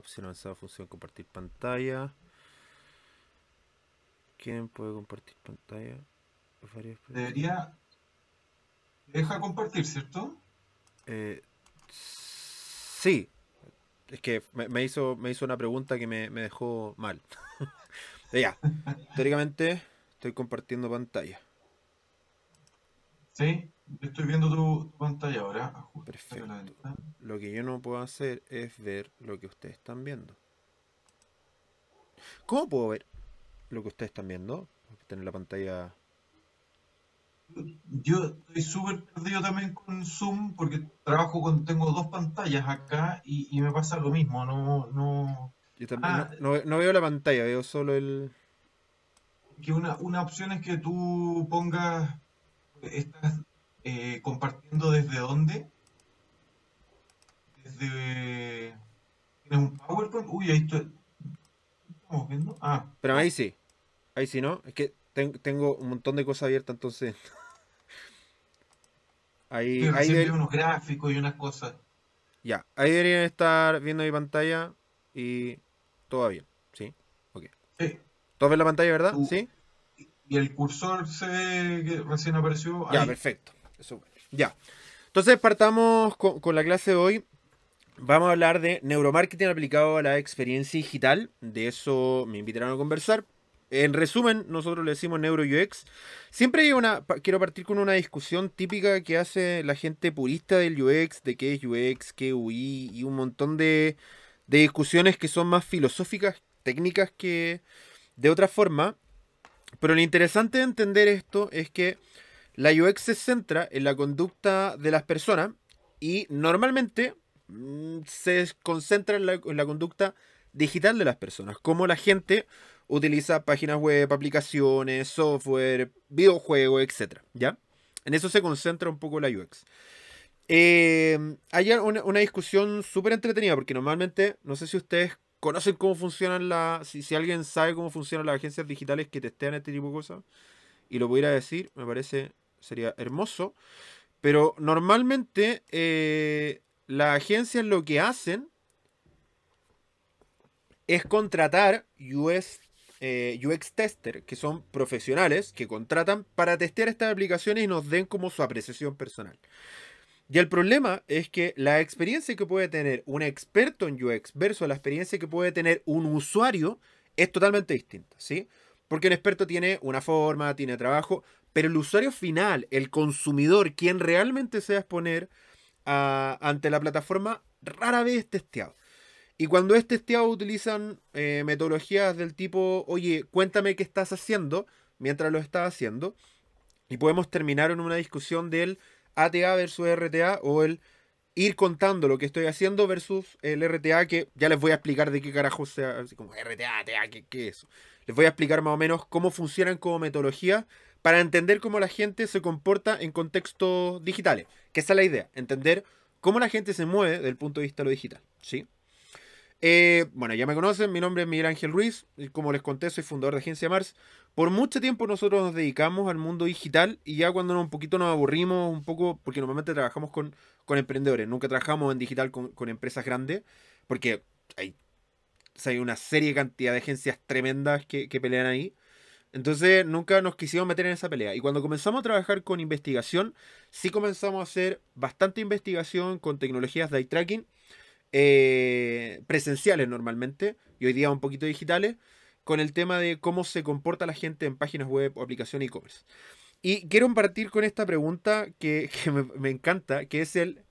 Opción avanzada función compartir pantalla. ¿Quién puede compartir pantalla? Debería. Deja compartir, ¿cierto? Eh, sí. Es que me, hizo, me hizo una pregunta que me, me dejó mal. ya. Teóricamente estoy compartiendo pantalla. Sí estoy viendo tu, pantalla ahora. Perfecto. Lo que yo no puedo hacer es ver lo que ustedes están viendo. ¿Cómo puedo ver lo que ustedes están viendo? Tener la pantalla... Yo estoy súper perdido también con Zoom porque trabajo con... Tengo dos pantallas acá y, me pasa lo mismo. No, ah, no... veo la pantalla, veo solo el... Que una, opción es que tú pongas... Eh, compartiendo desde dónde. Desde... ¿Tienes un PowerPoint? Uy, ahí estoy... ¿Estamos Ah. Pero ahí sí. Ahí sí, ¿no? Es que tengo un montón de cosas abiertas, entonces... ahí, sí, ahí unos gráficos y unas cosas. Ya, ahí deberían estar viendo mi pantalla y todo bien, ¿sí? Ok. Sí. la pantalla, verdad? ¿Sí? y el cursor se que recién apareció. Ya, perfecto ya. Entonces partamos con, la clase de hoy. Vamos a hablar de neuromarketing aplicado a la experiencia digital. De eso me invitarán a conversar. En resumen, nosotros le decimos neuro UX. Siempre hay una, quiero partir con una discusión típica que hace la gente purista del UX, de qué es UX, qué UI y un montón de, de discusiones que son más filosóficas, técnicas que de otra forma. Pero lo interesante de entender esto es que la UX se centra en la conducta de las personas y normalmente mm, se concentra en la, conducta digital de las personas, como la gente utiliza páginas web, aplicaciones, software, videojuegos, etc. ¿Ya? En eso se concentra un poco la UX. Em, hay una, discusión súper entretenida, porque normalmente, no sé si ustedes conocen cómo funcionan las. Si, si, alguien sabe cómo funcionan las agencias digitales que testean este tipo de cosas y lo pudiera decir, me parece sería hermoso. Pero normalmente eh, las agencias lo que hacen es contratar UX, eh, tester, que son profesionales que contratan para testear estas aplicaciones y nos den como su apreciación personal. Y el problema es que la experiencia que puede tener un experto en UX versus la experiencia que puede tener un usuario es totalmente distinta, ¿sí? Porque un experto tiene una forma, tiene trabajo, pero el usuario final, el consumidor, quien realmente se va a exponer ah, ante la plataforma, rara vez es testeado. Y cuando es testeado utilizan eh, metodologías del tipo, oye, cuéntame qué estás haciendo mientras lo estás haciendo. Y podemos terminar en una discusión del ATA versus RTA o el ir contando lo que estoy haciendo versus el RTA, que ya les voy a explicar de qué carajo sea, así como RTA, ATA, qué, es eso. Les voy a explicar más o menos cómo funcionan como metodología para entender cómo la gente se comporta en contextos digitales. Que esa es la idea, entender cómo la gente se mueve desde el punto de vista de lo digital. ¿sí? Eh, bueno, ya me conocen, mi nombre es Miguel Ángel Ruiz, y como les conté, soy fundador de Agencia Mars. Por mucho tiempo nosotros nos dedicamos al mundo digital y ya cuando un poquito nos aburrimos, un poco, porque normalmente trabajamos con, emprendedores, nunca trabajamos en digital con, empresas grandes, porque hay, hay una serie de cantidad de agencias tremendas que pelean ahí. Entonces nunca nos quisimos meter en esa pelea. Y cuando comenzamos a trabajar con investigación, sí comenzamos a hacer bastante investigación con tecnologías de eye tracking, eh, presenciales normalmente, y hoy día un poquito digitales, con el tema de cómo se comporta la gente en páginas web o aplicación e-commerce. Y quiero partir con esta pregunta que, me, encanta, que es el,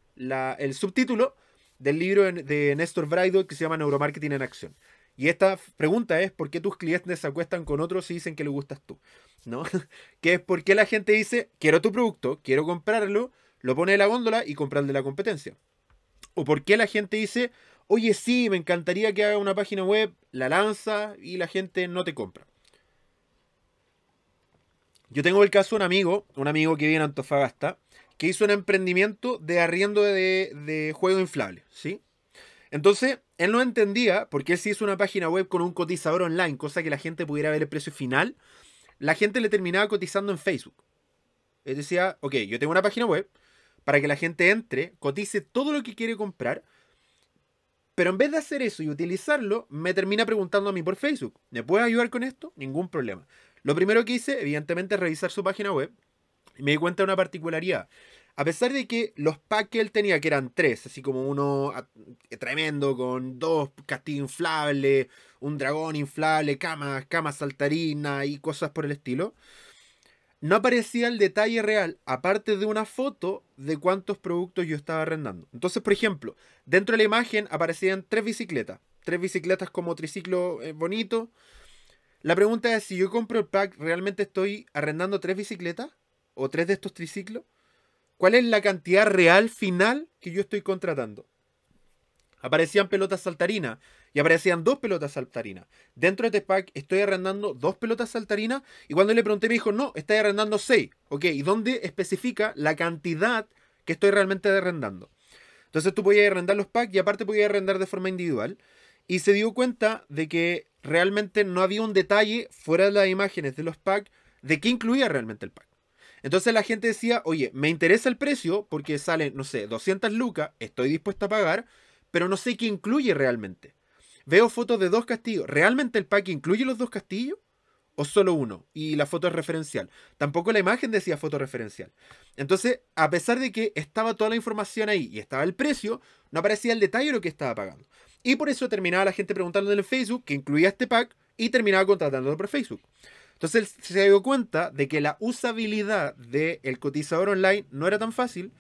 el subtítulo del libro de Néstor Braido que se llama Neuromarketing en Acción. Y esta pregunta es, ¿por qué tus clientes se acuestan con otros y dicen que le gustas tú? ¿No? que es por qué la gente dice, quiero tu producto, quiero comprarlo, lo pone en la góndola y comprar de la competencia. O por qué la gente dice, oye, sí, me encantaría que haga una página web, la lanza y la gente no te compra. Yo tengo el caso de un amigo, un amigo que vive en Antofagasta, que hizo un emprendimiento de arriendo de, de juego inflable, ¿sí? Entonces, él no entendía, porque él sí hizo una página web con un cotizador online, cosa que la gente pudiera ver el precio final. La gente le terminaba cotizando en Facebook. Él decía, ok, yo tengo una página web para que la gente entre, cotice todo lo que quiere comprar, pero en vez de hacer eso y utilizarlo, me termina preguntando a mí por Facebook, ¿me puedes ayudar con esto? Ningún problema. Lo primero que hice, evidentemente, es revisar su página web y me di cuenta de una particularidad. A pesar de que los packs que él tenía, que eran tres, así como uno ah, eh, tremendo, con dos castillos inflables, un dragón inflable, camas, camas saltarina y cosas por el estilo, no aparecía el detalle real, aparte de una foto de cuántos productos yo estaba arrendando. Entonces, por ejemplo, dentro de la imagen aparecían tres bicicletas, tres bicicletas como triciclo eh, bonito. La pregunta es si yo compro el pack, ¿realmente estoy arrendando tres bicicletas? ¿O tres de estos triciclos? ¿Cuál es la cantidad real final que yo estoy contratando? Aparecían pelotas saltarinas y aparecían dos pelotas saltarinas. Dentro de este pack estoy arrendando dos pelotas saltarinas y cuando le pregunté me dijo, no, estoy arrendando seis. Ok, ¿y dónde especifica la cantidad que estoy realmente arrendando? Entonces tú podías arrendar los packs y aparte podías arrendar de forma individual. Y se dio cuenta de que realmente no había un detalle fuera de las imágenes de los packs de qué incluía realmente el pack. Entonces la gente decía, oye, me interesa el precio porque sale, no sé, 200 lucas, estoy dispuesto a pagar, pero no sé qué incluye realmente. Veo fotos de dos castillos. ¿Realmente el pack incluye los dos castillos? ¿O solo uno? Y la foto es referencial. Tampoco la imagen decía foto referencial. Entonces, a pesar de que estaba toda la información ahí y estaba el precio, no aparecía el detalle de lo que estaba pagando. Y por eso terminaba la gente preguntándole en el Facebook que incluía este pack y terminaba contratándolo por Facebook. Entonces se dio cuenta de que la usabilidad del cotizador online no era tan fácil,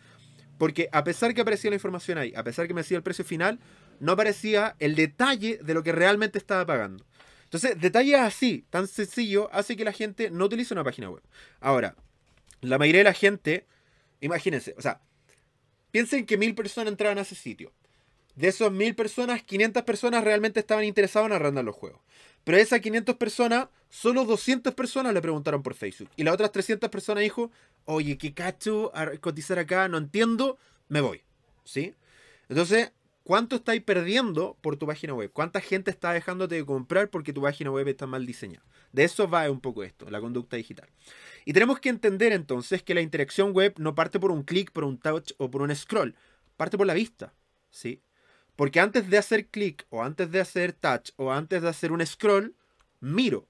porque a pesar que aparecía la información ahí, a pesar que me decía el precio final, no aparecía el detalle de lo que realmente estaba pagando. Entonces, detalles así, tan sencillo, hace que la gente no utilice una página web. Ahora, la mayoría de la gente, imagínense, o sea, piensen que mil personas entraban a ese sitio. De esas mil personas, 500 personas realmente estaban interesadas en arrendar los juegos. Pero esas 500 personas, solo 200 personas le preguntaron por Facebook. Y las otras 300 personas dijo, oye, qué cacho cotizar acá, no entiendo, me voy. ¿Sí? Entonces, ¿cuánto estáis perdiendo por tu página web? ¿Cuánta gente está dejándote de comprar porque tu página web está mal diseñada? De eso va un poco esto, la conducta digital. Y tenemos que entender entonces que la interacción web no parte por un clic, por un touch o por un scroll, parte por la vista. ¿sí? Porque antes de hacer clic o antes de hacer touch o antes de hacer un scroll, miro.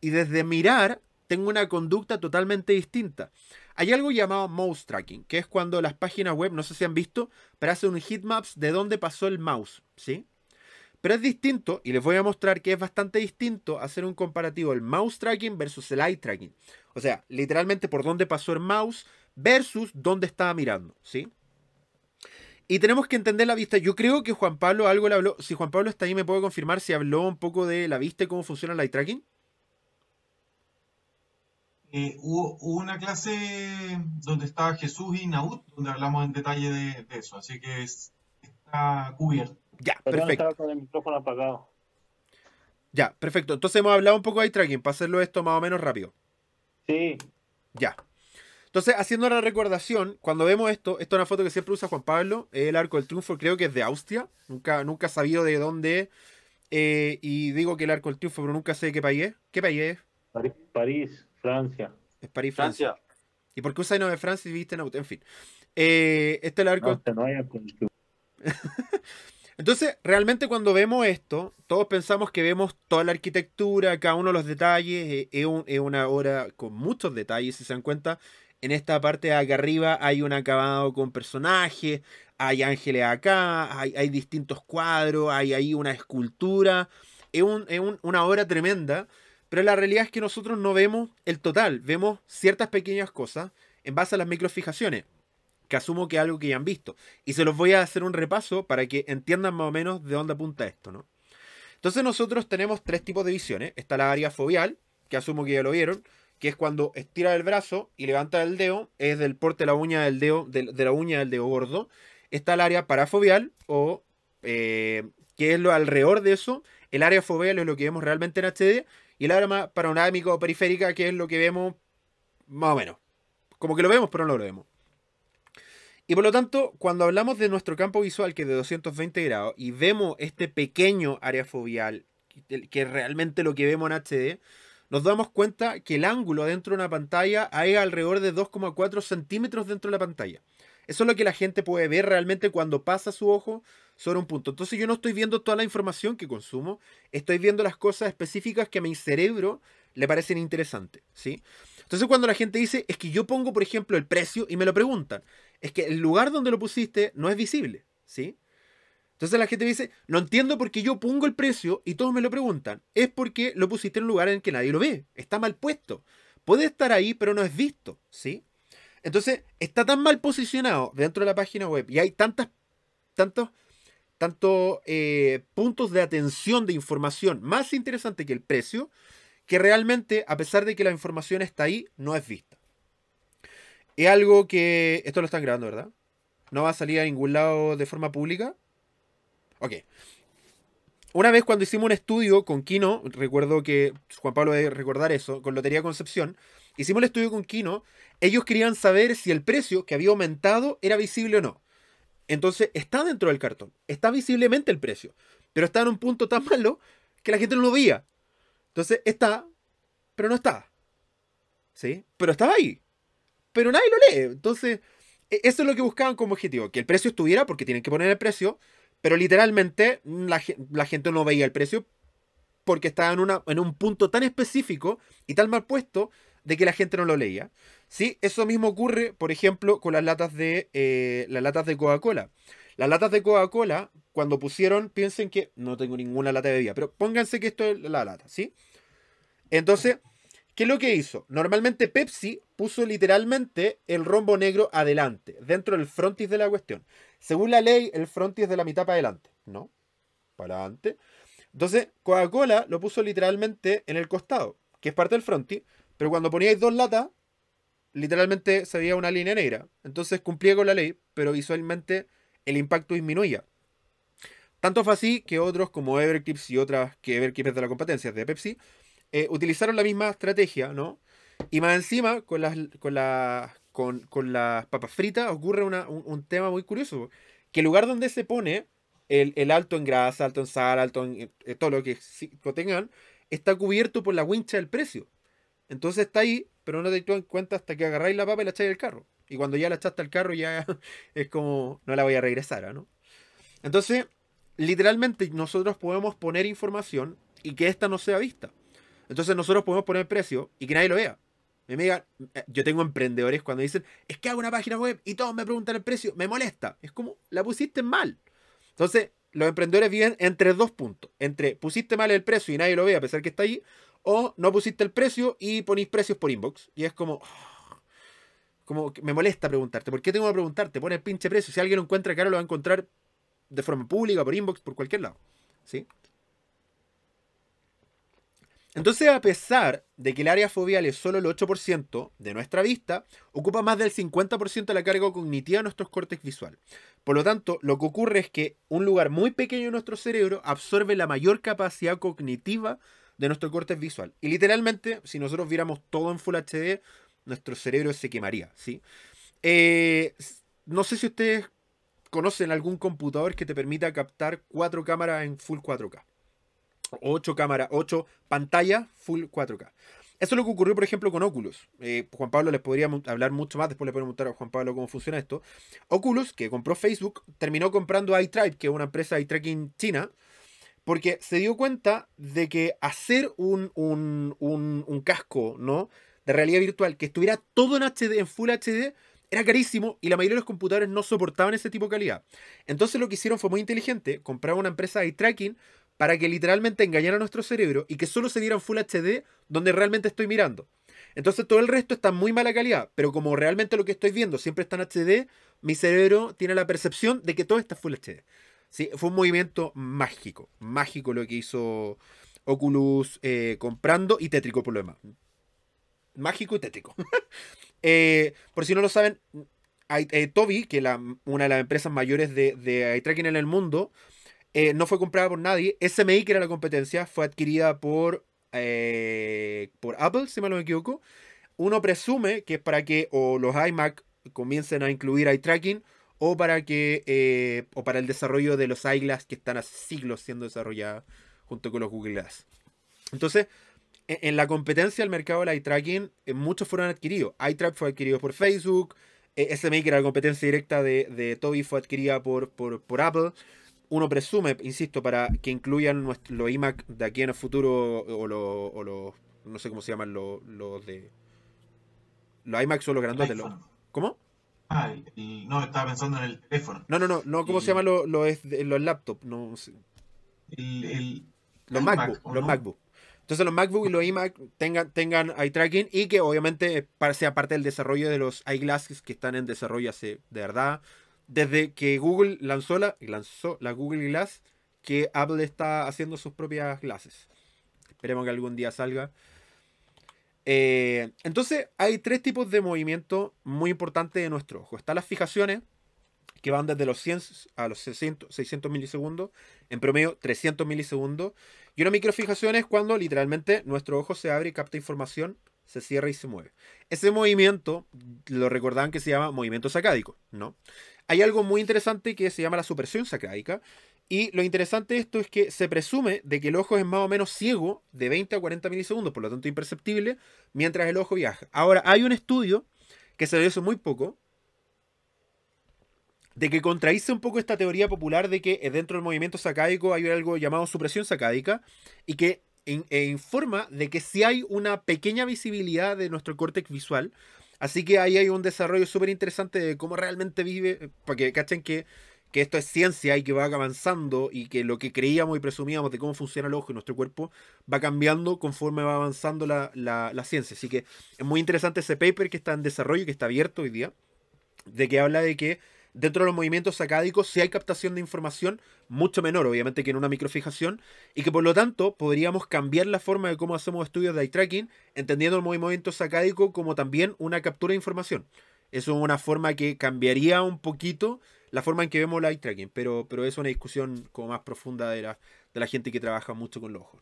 Y desde mirar tengo una conducta totalmente distinta. Hay algo llamado mouse tracking, que es cuando las páginas web, no sé si han visto, pero hacen un heatmaps de dónde pasó el mouse, ¿sí? Pero es distinto, y les voy a mostrar que es bastante distinto hacer un comparativo el mouse tracking versus el eye tracking. O sea, literalmente por dónde pasó el mouse versus dónde estaba mirando, ¿sí? Y tenemos que entender la vista. Yo creo que Juan Pablo algo le habló. Si Juan Pablo está ahí, me puede confirmar si habló un poco de la vista y cómo funciona el eye tracking. Eh, hubo, una clase donde estaba Jesús y Naud, donde hablamos en detalle de, eso. Así que está cubierto. Ya, perfecto. Ya, perfecto. Entonces hemos hablado un poco de eye tracking para hacerlo esto más o menos rápido. Sí. Ya, entonces, haciendo la recordación, cuando vemos esto, esta es una foto que siempre usa Juan Pablo, el arco del triunfo creo que es de Austria, nunca, nunca he sabido de dónde es, eh, y digo que el arco del triunfo, pero nunca sé de qué país es. ¿Qué país es? París, Francia. Es París, Francia. ¿Y por qué usa el nombre de Francia y viste en auto? En fin. Eh, este es el arco... Este Entonces, realmente cuando vemos esto, todos pensamos que vemos toda la arquitectura, cada uno de los detalles, eh, es, una obra con muchos detalles, si se dan cuenta, en esta parte de acá arriba hay un acabado con personajes, hay ángeles acá, hay, distintos cuadros, hay ahí una escultura. Es, una obra tremenda, pero la realidad es que nosotros no vemos el total, vemos ciertas pequeñas cosas en base a las microfijaciones, que asumo que es algo que ya han visto. Y se los voy a hacer un repaso para que entiendan más o menos de dónde apunta esto, ¿no? Entonces nosotros tenemos tres tipos de visiones. Está la área fobial, que asumo que ya lo vieron que es cuando estira el brazo y levanta el dedo, es del porte de la uña del dedo, de, la uña del dedo gordo, está el área parafobial o eh, que es lo alrededor de eso, el área fobial es lo que vemos realmente en HD y el área panorámica o periférica que es lo que vemos más o menos. Como que lo vemos pero no lo vemos. Y por lo tanto, cuando hablamos de nuestro campo visual que es de 220 grados y vemos este pequeño área fobial, que es realmente lo que vemos en HD, nos damos cuenta que el ángulo dentro de una pantalla hay alrededor de 2,4 centímetros dentro de la pantalla. Eso es lo que la gente puede ver realmente cuando pasa su ojo sobre un punto. Entonces yo no estoy viendo toda la información que consumo, estoy viendo las cosas específicas que a mi cerebro le parecen interesantes, ¿sí? Entonces cuando la gente dice, es que yo pongo, por ejemplo, el precio y me lo preguntan, es que el lugar donde lo pusiste no es visible, ¿sí? Entonces la gente dice, no entiendo por qué yo pongo el precio y todos me lo preguntan. Es porque lo pusiste en un lugar en el que nadie lo ve. Está mal puesto. Puede estar ahí, pero no es visto, ¿sí? Entonces, está tan mal posicionado dentro de la página web y hay tantas, tantos, tantos eh, puntos de atención de información más interesante que el precio, que realmente, a pesar de que la información está ahí, no es vista. Es algo que... Esto lo están grabando, ¿verdad? No va a salir a ningún lado de forma pública. Ok. Una vez cuando hicimos un estudio con Kino, recuerdo que Juan Pablo debe recordar eso, con Lotería Concepción, hicimos el estudio con Kino, ellos querían saber si el precio que había aumentado era visible o no. Entonces está dentro del cartón, está visiblemente el precio, pero está en un punto tan malo que la gente no lo veía. Entonces está, pero no está. ¿Sí? Pero estaba ahí. Pero nadie lo lee. Entonces, e-, eso es lo que buscaban como objetivo, que el precio estuviera, porque tienen que poner el precio, pero literalmente la, gente no veía el precio porque estaba en, una, en un punto tan específico y tan mal puesto de que la gente no lo leía. ¿Sí? Eso mismo ocurre, por ejemplo, con las latas de, eh, las latas de Coca-Cola. Las latas de Coca-Cola, cuando pusieron, piensen que no tengo ninguna lata de bebida, pero pónganse que esto es la lata, ¿sí? Entonces, ¿Qué es lo que hizo? Normalmente Pepsi puso literalmente el rombo negro adelante, dentro del frontis de la cuestión. Según la ley, el frontis es de la mitad para adelante, ¿no? Para adelante. Entonces, Coca-Cola lo puso literalmente en el costado, que es parte del frontis, pero cuando poníais dos latas, literalmente se veía una línea negra. Entonces cumplía con la ley, pero visualmente el impacto disminuía. Tanto fue así que otros como Everclips y otras que Everclips de la competencia de Pepsi eh, utilizaron la misma estrategia, ¿no? Y más encima, con las, con las, con, las papas fritas ocurre un, tema muy curioso, que el lugar donde se pone el, alto en grasa, alto en sal, alto en eh, eh, todo lo que tengan, está cubierto por la wincha del precio. Entonces está ahí, pero no te en cuenta hasta que agarráis la papa y la echáis al carro. Y cuando ya la echaste al carro, ya es como, no la voy a regresar, ¿ah, ¿no? Entonces, literalmente nosotros podemos poner información y que esta no sea vista. Entonces nosotros podemos poner el precio y que nadie lo vea. Me digan, eh, yo tengo emprendedores cuando dicen, es que hago una página web y todos me preguntan el precio, me molesta. Es como, la pusiste mal. Entonces, los emprendedores viven entre dos puntos. Entre pusiste mal el precio y nadie lo ve a pesar que está ahí, o no pusiste el precio y ponís precios por inbox. Y es como, como me molesta preguntarte. ¿Por qué tengo que preguntarte? Pone el pinche precio. Si alguien lo encuentra claro lo va a encontrar de forma pública, por inbox, por cualquier lado. ¿Sí? Entonces, a pesar de que el área fobial es solo el 8% de nuestra vista, ocupa más del 50% de la carga cognitiva de nuestros córtex visual. Por lo tanto, lo que ocurre es que un lugar muy pequeño de nuestro cerebro absorbe la mayor capacidad cognitiva de nuestro córtex visual. Y literalmente, si nosotros viéramos todo en Full HD, nuestro cerebro se quemaría, ¿sí? Eh, no sé si ustedes conocen algún computador que te permita captar cuatro cámaras en Full 4K. 8 cámaras, 8 pantallas full 4K. Eso es lo que ocurrió, por ejemplo, con Oculus. Eh, Juan Pablo les podría hablar mucho más, después le podemos preguntar a Juan Pablo cómo funciona esto. Oculus, que compró Facebook, terminó comprando iTribe, que es una empresa de tracking china, porque se dio cuenta de que hacer un, casco ¿no? de realidad virtual que estuviera todo en HD, en Full HD, era carísimo y la mayoría de los computadores no soportaban ese tipo de calidad. Entonces lo que hicieron fue muy inteligente, compraron una empresa de tracking para que literalmente engañara a nuestro cerebro y que solo se diera en Full HD donde realmente estoy mirando. Entonces todo el resto está en muy mala calidad, pero como realmente lo que estoy viendo siempre está en HD, mi cerebro tiene la percepción de que todo está Full HD. fue un movimiento mágico, mágico lo que hizo Oculus eh, comprando y tétrico por lo demás. Mágico y tétrico. Eh, por si no lo saben, eh, Toby, que es una de las empresas mayores de, de eye tracking en el mundo, eh, no fue comprada por nadie. SMI, que era la competencia, fue adquirida por, eh, por Apple, si me no me equivoco. Uno presume que es para que o los iMac comiencen a incluir iTracking... tracking o para que eh, o para el desarrollo de los iGlass que están hace siglos siendo desarrollados junto con los Google Glass. Entonces, e, en, la competencia del mercado del eye tracking, muchos fueron adquiridos. ...iTrack fue adquirido por Facebook, SMI, que era la competencia directa de, de Toby, fue adquirida por, por, por Apple uno presume, insisto, para que incluyan nuestro, los IMAC de aquí en el futuro o los, no sé cómo se llaman los, de... Los IMAC o los grandotes. ¿Cómo? Ah, no, estaba pensando en el teléfono. No, no, no, no ¿cómo se llaman los, laptops? No, los MacBook, Entonces los MacBooks y los iMac tengan, tengan eye tracking y que obviamente sea parte del desarrollo de los eyeglasses que están en desarrollo de verdad desde que Google lanzó la, lanzó la Google Glass, que Apple está haciendo sus propias clases Esperemos que algún día salga. Eh, entonces, hay tres tipos de movimiento muy importantes de nuestro ojo. Están las fijaciones, que van desde los 100 a los 600, 600 milisegundos, en promedio 300 milisegundos. Y una microfijación es cuando literalmente nuestro ojo se abre y capta información, se cierra y se mueve. Ese movimiento, lo recordaban que se llama movimiento sacádico, ¿no? hay algo muy interesante que se llama la supresión sacádica Y lo interesante de esto es que se presume de que el ojo es más o menos ciego de 20 a 40 milisegundos, por lo tanto imperceptible, mientras el ojo viaja. Ahora, hay un estudio que se le hizo muy poco, de que contradice un poco esta teoría popular de que dentro del movimiento sacádico hay algo llamado supresión sacádica y que e informa de que si hay una pequeña visibilidad de nuestro córtex visual, Así que ahí hay un desarrollo súper interesante de cómo realmente vive, para que cachen que, que esto es ciencia y que va avanzando y que lo que creíamos y presumíamos de cómo funciona el ojo y nuestro cuerpo va cambiando conforme va avanzando la, la ciencia. Así que es muy interesante ese paper que está en desarrollo y que está abierto hoy día, de que habla de que dentro de los movimientos sacádicos ...si hay captación de información mucho menor, obviamente, que en una microfijación, y que por lo tanto podríamos cambiar la forma de cómo hacemos estudios de eye tracking, entendiendo el movimiento sacádico como también una captura de información. Eso es una forma que cambiaría un poquito la forma en que vemos el eye tracking, pero, pero es una discusión como más profunda de la, gente que trabaja mucho con los ojos,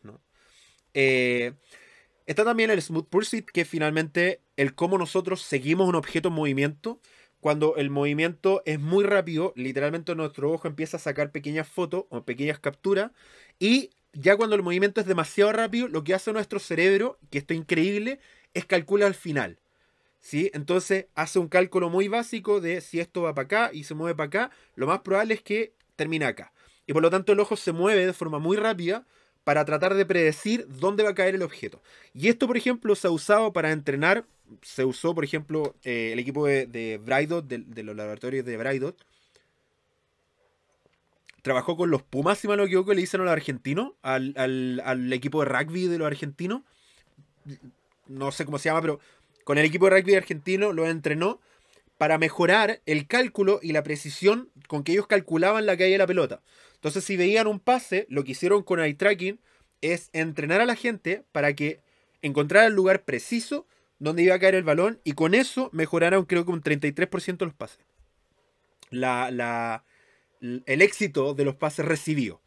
eh, está también el Smooth Pursuit, que finalmente el cómo nosotros seguimos un objeto en movimiento cuando el movimiento es muy rápido, literalmente nuestro ojo empieza a sacar pequeñas fotos o pequeñas capturas y ya cuando el movimiento es demasiado rápido, lo que hace nuestro cerebro, que esto es increíble, es calcular al final. ¿Sí? Entonces hace un cálculo muy básico de si esto va para acá y se mueve para acá, lo más probable es que termine acá. Y por lo tanto el ojo se mueve de forma muy rápida para tratar de predecir dónde va a caer el objeto. Y esto, por ejemplo, se ha usado para entrenar se usó, por ejemplo, eh, el equipo de, de Braidot, de, los laboratorios de Braidot, trabajó con los Pumas, si mal no me equivoco, le hicieron a los argentinos, al, al, equipo de rugby de los argentinos. No sé cómo se llama, pero con el equipo de rugby argentino lo entrenó para mejorar el cálculo y la precisión con que ellos calculaban la caída de la pelota. Entonces, si veían un pase, lo que hicieron con el tracking es entrenar a la gente para que encontrara el lugar preciso donde iba a caer el balón y con eso mejoraron creo que un 33% los pases. La, el éxito de los pases recibidos.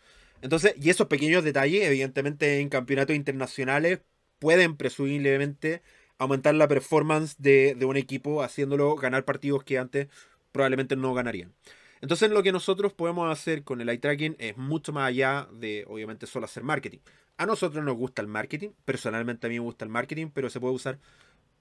Entonces, y esos pequeños detalles, evidentemente en campeonatos internacionales, pueden presumiblemente aumentar la performance de, de un equipo haciéndolo ganar partidos que antes probablemente no ganarían. Entonces lo que nosotros podemos hacer con el eye tracking es mucho más allá de, obviamente, solo hacer marketing. A nosotros nos gusta el marketing, personalmente a mí me gusta el marketing, pero se puede usar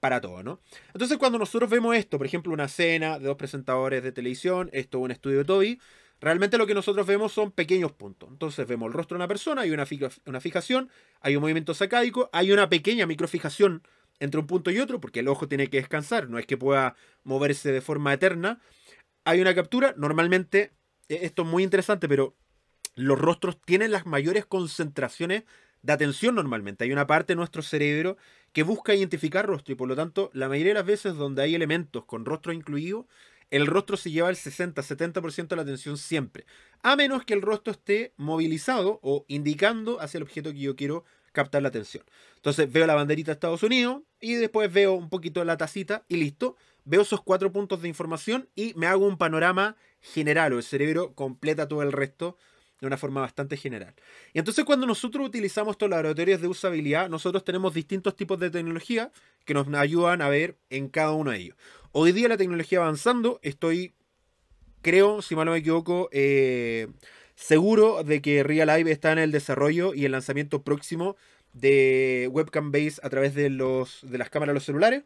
para todo, ¿no? Entonces cuando nosotros vemos esto, por ejemplo, una cena de dos presentadores de televisión, esto un estudio de Toby, realmente lo que nosotros vemos son pequeños puntos. Entonces vemos el rostro de una persona, hay una, una fijación, hay un movimiento sacádico, hay una pequeña microfijación entre un punto y otro, porque el ojo tiene que descansar, no es que pueda moverse de forma eterna. Hay una captura, normalmente, e-, esto es muy interesante, pero los rostros tienen las mayores concentraciones de atención normalmente. Hay una parte de nuestro cerebro que busca identificar rostro y por lo tanto la mayoría de las veces donde hay elementos con rostro incluido, el rostro se lleva el 60-70% de la atención siempre, a menos que el rostro esté movilizado o indicando hacia el objeto que yo quiero captar la atención. Entonces veo la banderita de Estados Unidos y después veo un poquito la tacita y listo. Veo esos cuatro puntos de información y me hago un panorama general o el cerebro completa todo el resto de una forma bastante general. Y entonces cuando nosotros utilizamos estos laboratorios de usabilidad, nosotros tenemos distintos tipos de tecnología que nos ayudan a ver en cada uno de ellos. Hoy día la tecnología avanzando, estoy, creo, si mal no me equivoco, eh, seguro de que Real Live está en el desarrollo y el lanzamiento próximo de webcam base a través de, los, de las cámaras de los celulares,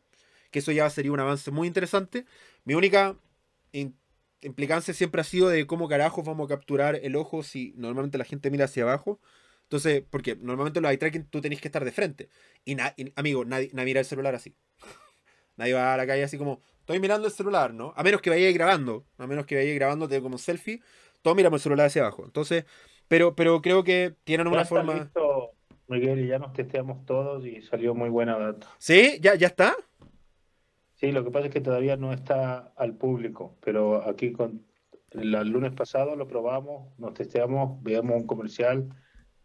que eso ya sería un avance muy interesante. Mi única implicancia siempre ha sido de cómo carajos vamos a capturar el ojo si normalmente la gente mira hacia abajo. Entonces, porque normalmente en los eye tracking tú tenés que estar de frente. Y, amigo, nadie, mira el celular así. nadie va a la calle así como, estoy mirando el celular, ¿no? A menos que vaya grabando. A menos que vaya grabando como selfie. Todos miramos el celular hacia abajo. Entonces, pero, pero creo que tienen una forma. Miguel, ya nos testeamos todos y salió muy buena data. ¿Sí? ¿Ya, ya está? Sí, lo que pasa es que todavía no está al público, pero aquí con el lunes pasado lo probamos, nos testeamos, veíamos un comercial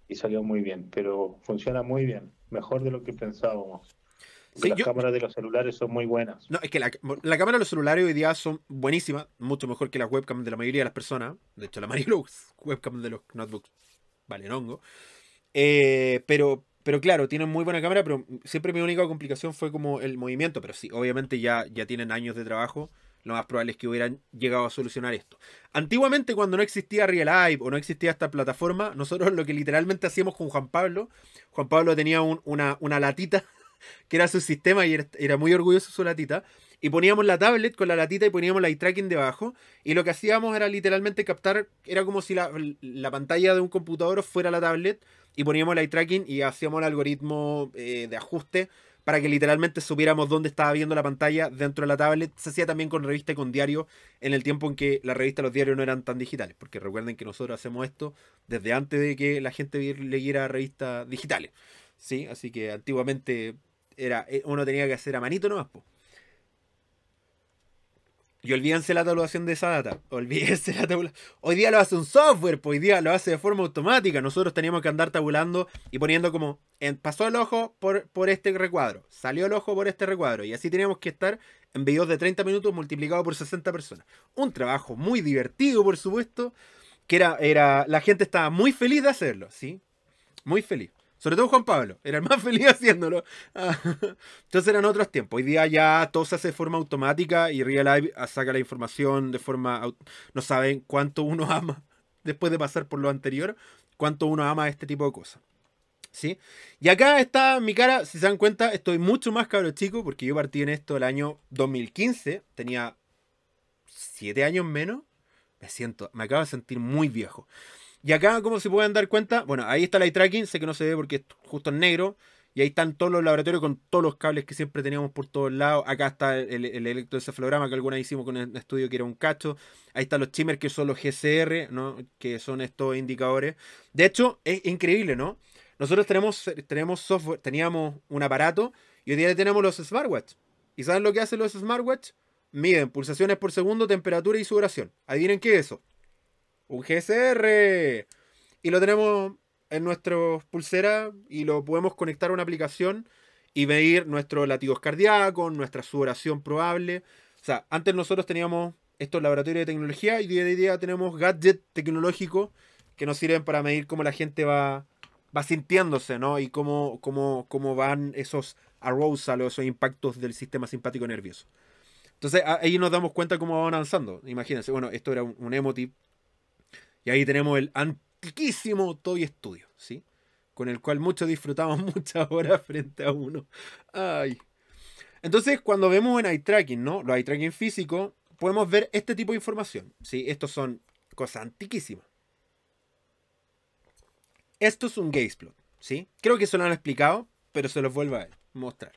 y salió muy bien, pero funciona muy bien, mejor de lo que pensábamos. las cámaras de los celulares son muy buenas. No, es que la, la, cámara de los celulares hoy día son buenísimas, mucho mejor que las webcams de la mayoría de las personas. De hecho, la Marilux webcam de los notebooks valen hongo. Eh, pero, pero claro, tienen muy buena cámara, pero siempre mi única complicación fue como el movimiento. Pero sí, obviamente ya, ya tienen años de trabajo. Lo más probable es que hubieran llegado a solucionar esto. Antiguamente, cuando no existía Real life o no existía esta plataforma, nosotros lo que literalmente hacíamos con Juan Pablo, Juan Pablo tenía un, una, latita que era su sistema y era, muy orgulloso su latita y poníamos la tablet con la latita y poníamos la eye tracking debajo. Y lo que hacíamos era literalmente captar, era como si la, la, pantalla de un computador fuera la tablet y poníamos el eye tracking y hacíamos el algoritmo eh, de ajuste para que literalmente supiéramos dónde estaba viendo la pantalla dentro de la tablet. Se hacía también con revista y con diario en el tiempo en que la revista los diarios no eran tan digitales, porque recuerden que nosotros hacemos esto desde antes de que la gente leyera revistas digitales. ¿sí? Así que antiguamente era, eh, uno tenía que hacer a manito nomás. Po. Y olvídense la tabulación de esa data. Olvídense la tabulación. Hoy día lo hace un software, hoy día lo hace de forma automática. Nosotros teníamos que andar tabulando y poniendo como pasó el ojo por, por este recuadro, salió el ojo por este recuadro. Y así teníamos que estar en videos de 30 minutos multiplicado por 60 personas. Un trabajo muy divertido, por supuesto, que era, era la gente estaba muy feliz de hacerlo, ¿sí? Muy feliz. Sobre todo Juan Pablo, era el más feliz haciéndolo. Ah, entonces eran otros tiempos. Hoy día ya todo se hace de forma automática y Real Life saca la información de forma. No saben cuánto uno ama después de pasar por lo anterior, cuánto uno ama este tipo de cosas. ¿Sí? Y acá está mi cara, si se dan cuenta, estoy mucho más cabro chico porque yo partí en esto el año 2015, tenía 7 años menos. Me siento, me acabo de sentir muy viejo. Y acá, como se pueden dar cuenta, bueno, ahí está el eye tracking, sé que no se ve porque es justo en negro. Y ahí están todos los laboratorios con todos los cables que siempre teníamos por todos lados. Acá está el, el electroencefalograma que alguna hicimos con el estudio que era un cacho. Ahí están los chimers que son los GCR, ¿no? que son estos indicadores. De hecho, es increíble, ¿no? Nosotros tenemos, tenemos software, teníamos un aparato y hoy día tenemos los smartwatch. ¿Y saben lo que hacen los smartwatch? Miden pulsaciones por segundo, temperatura y sudoración. Adivinen qué es eso un GSR. Y lo tenemos en nuestros pulseras y lo podemos conectar a una aplicación y medir nuestros latidos cardíacos, nuestra sudoración probable. O sea, antes nosotros teníamos estos laboratorios de tecnología y día a día tenemos gadgets tecnológicos que nos sirven para medir cómo la gente va, va sintiéndose, ¿no? Y cómo, cómo, cómo van esos arousal o esos impactos del sistema simpático nervioso. Entonces ahí nos damos cuenta cómo van avanzando. Imagínense, bueno, esto era un, emotip y ahí tenemos el antiquísimo Toy Studio, ¿sí? Con el cual muchos disfrutamos muchas horas frente a uno. Ay. Entonces, cuando vemos en eye tracking, ¿no? Los eye tracking físico, podemos ver este tipo de información, ¿sí? Estos son cosas antiquísimas. Esto es un gaze plot, ¿sí? Creo que se lo han explicado, pero se los vuelvo a mostrar.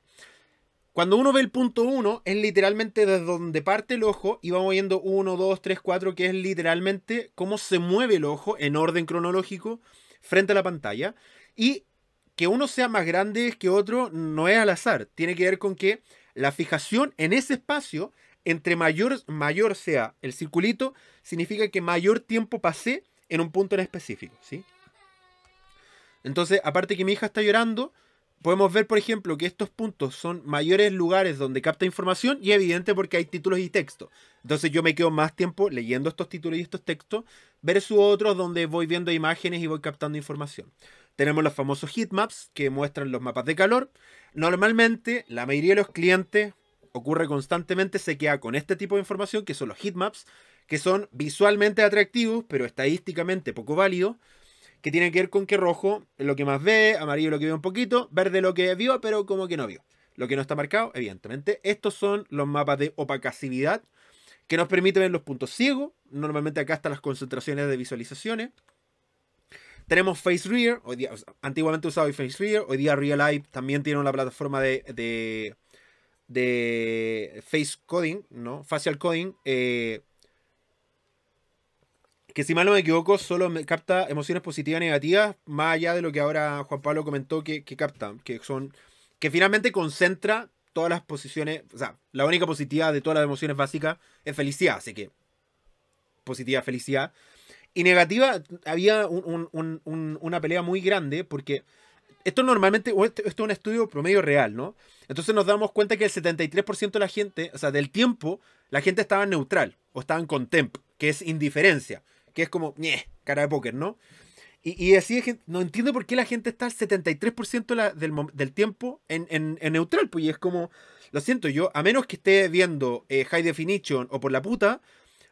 Cuando uno ve el punto 1, es literalmente desde donde parte el ojo y vamos viendo 1, 2, 3, 4, que es literalmente cómo se mueve el ojo en orden cronológico frente a la pantalla. Y que uno sea más grande que otro no es al azar, tiene que ver con que la fijación en ese espacio, entre mayor, mayor sea el circulito, significa que mayor tiempo pasé en un punto en específico, ¿sí? Entonces, aparte que mi hija está llorando, podemos ver, por ejemplo, que estos puntos son mayores lugares donde capta información y evidente porque hay títulos y texto. Entonces yo me quedo más tiempo leyendo estos títulos y estos textos versus otros donde voy viendo imágenes y voy captando información. Tenemos los famosos heatmaps que muestran los mapas de calor. Normalmente la mayoría de los clientes ocurre constantemente se queda con este tipo de información que son los heatmaps que son visualmente atractivos pero estadísticamente poco válidos que tiene que ver con que rojo es lo que más ve, amarillo lo que ve un poquito, verde lo que vio, pero como que no vio. Lo que no está marcado, evidentemente. Estos son los mapas de opacidad que nos permiten ver los puntos ciegos. Normalmente acá están las concentraciones de visualizaciones. Tenemos Face Rear, antiguamente usado Face Rear, hoy día Real life también tiene una plataforma de, de, Face Coding, ¿no? Facial Coding, eh, que si mal no me equivoco, solo me capta emociones positivas y negativas, más allá de lo que ahora Juan Pablo comentó que, capta, que son que finalmente concentra todas las posiciones, o sea, la única positiva de todas las emociones básicas es felicidad, así que positiva felicidad. Y negativa, había una pelea muy grande porque esto normalmente, esto es un estudio promedio real, ¿no? Entonces nos damos cuenta que el 73% de la gente, o sea, del tiempo, la gente estaba neutral o estaba en que es indiferencia que es como, ñe, cara de póker, ¿no? Y, así no entiendo por qué la gente está el 73% del, tiempo en, neutral, pues y es como, lo siento, yo, a menos que esté viendo eh, High Definition o por la puta,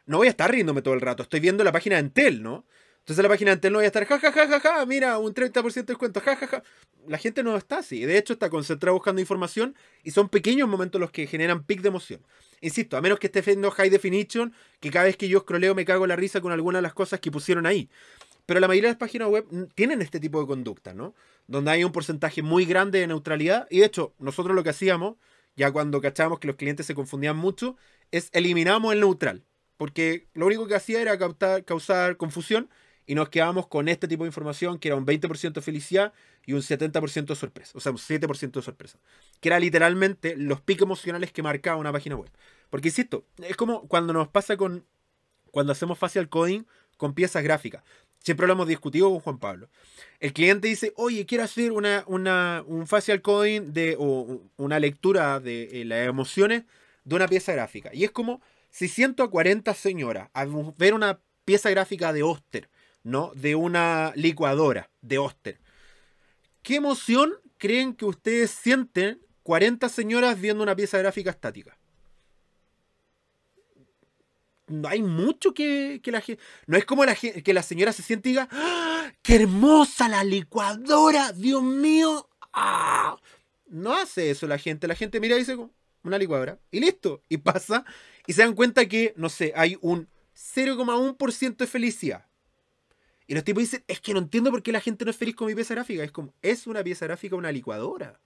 no voy a estar riéndome todo el rato, estoy viendo la página de Entel, ¿no? Entonces la página de no va a estar, ja, ja, ja, ja, mira, un 30% de descuento, ja, ja, ja. La gente no está así. De hecho, está concentrada buscando información y son pequeños momentos los que generan pic de emoción. Insisto, a menos que esté haciendo High Definition, que cada vez que yo scrolleo me cago la risa con alguna de las cosas que pusieron ahí. Pero la mayoría de las páginas web tienen este tipo de conducta, ¿no? Donde hay un porcentaje muy grande de neutralidad. Y de hecho, nosotros lo que hacíamos, ya cuando cachábamos que los clientes se confundían mucho, es eliminamos el neutral. Porque lo único que hacía era causar confusión y nos quedamos con este tipo de información que era un 20% felicidad y un 70% sorpresa, o sea, un 7% de sorpresa, que era literalmente los picos emocionales que marcaba una página web. Porque insisto, es como cuando nos pasa con cuando hacemos facial coding con piezas gráficas. Siempre lo hemos discutido con Juan Pablo. El cliente dice, oye, quiero hacer una, una un facial coding de, o una lectura de eh, las emociones de una pieza gráfica. Y es como si 140 señoras a ver una pieza gráfica de Oster ¿no? De una licuadora de Oster. ¿Qué emoción creen que ustedes sienten 40 señoras viendo una pieza gráfica estática? No hay mucho que, la gente. No es como la, que la señora se siente y diga: ¡Ah! ¡Qué hermosa la licuadora! ¡Dios mío! ¡Ah! No hace eso la gente. La gente mira y dice: Una licuadora. Y listo. Y pasa. Y se dan cuenta que, no sé, hay un 0,1% de felicidad. Y los tipos dicen, es que no entiendo por qué la gente no es feliz con mi pieza gráfica. Es como, es una pieza gráfica, una licuadora.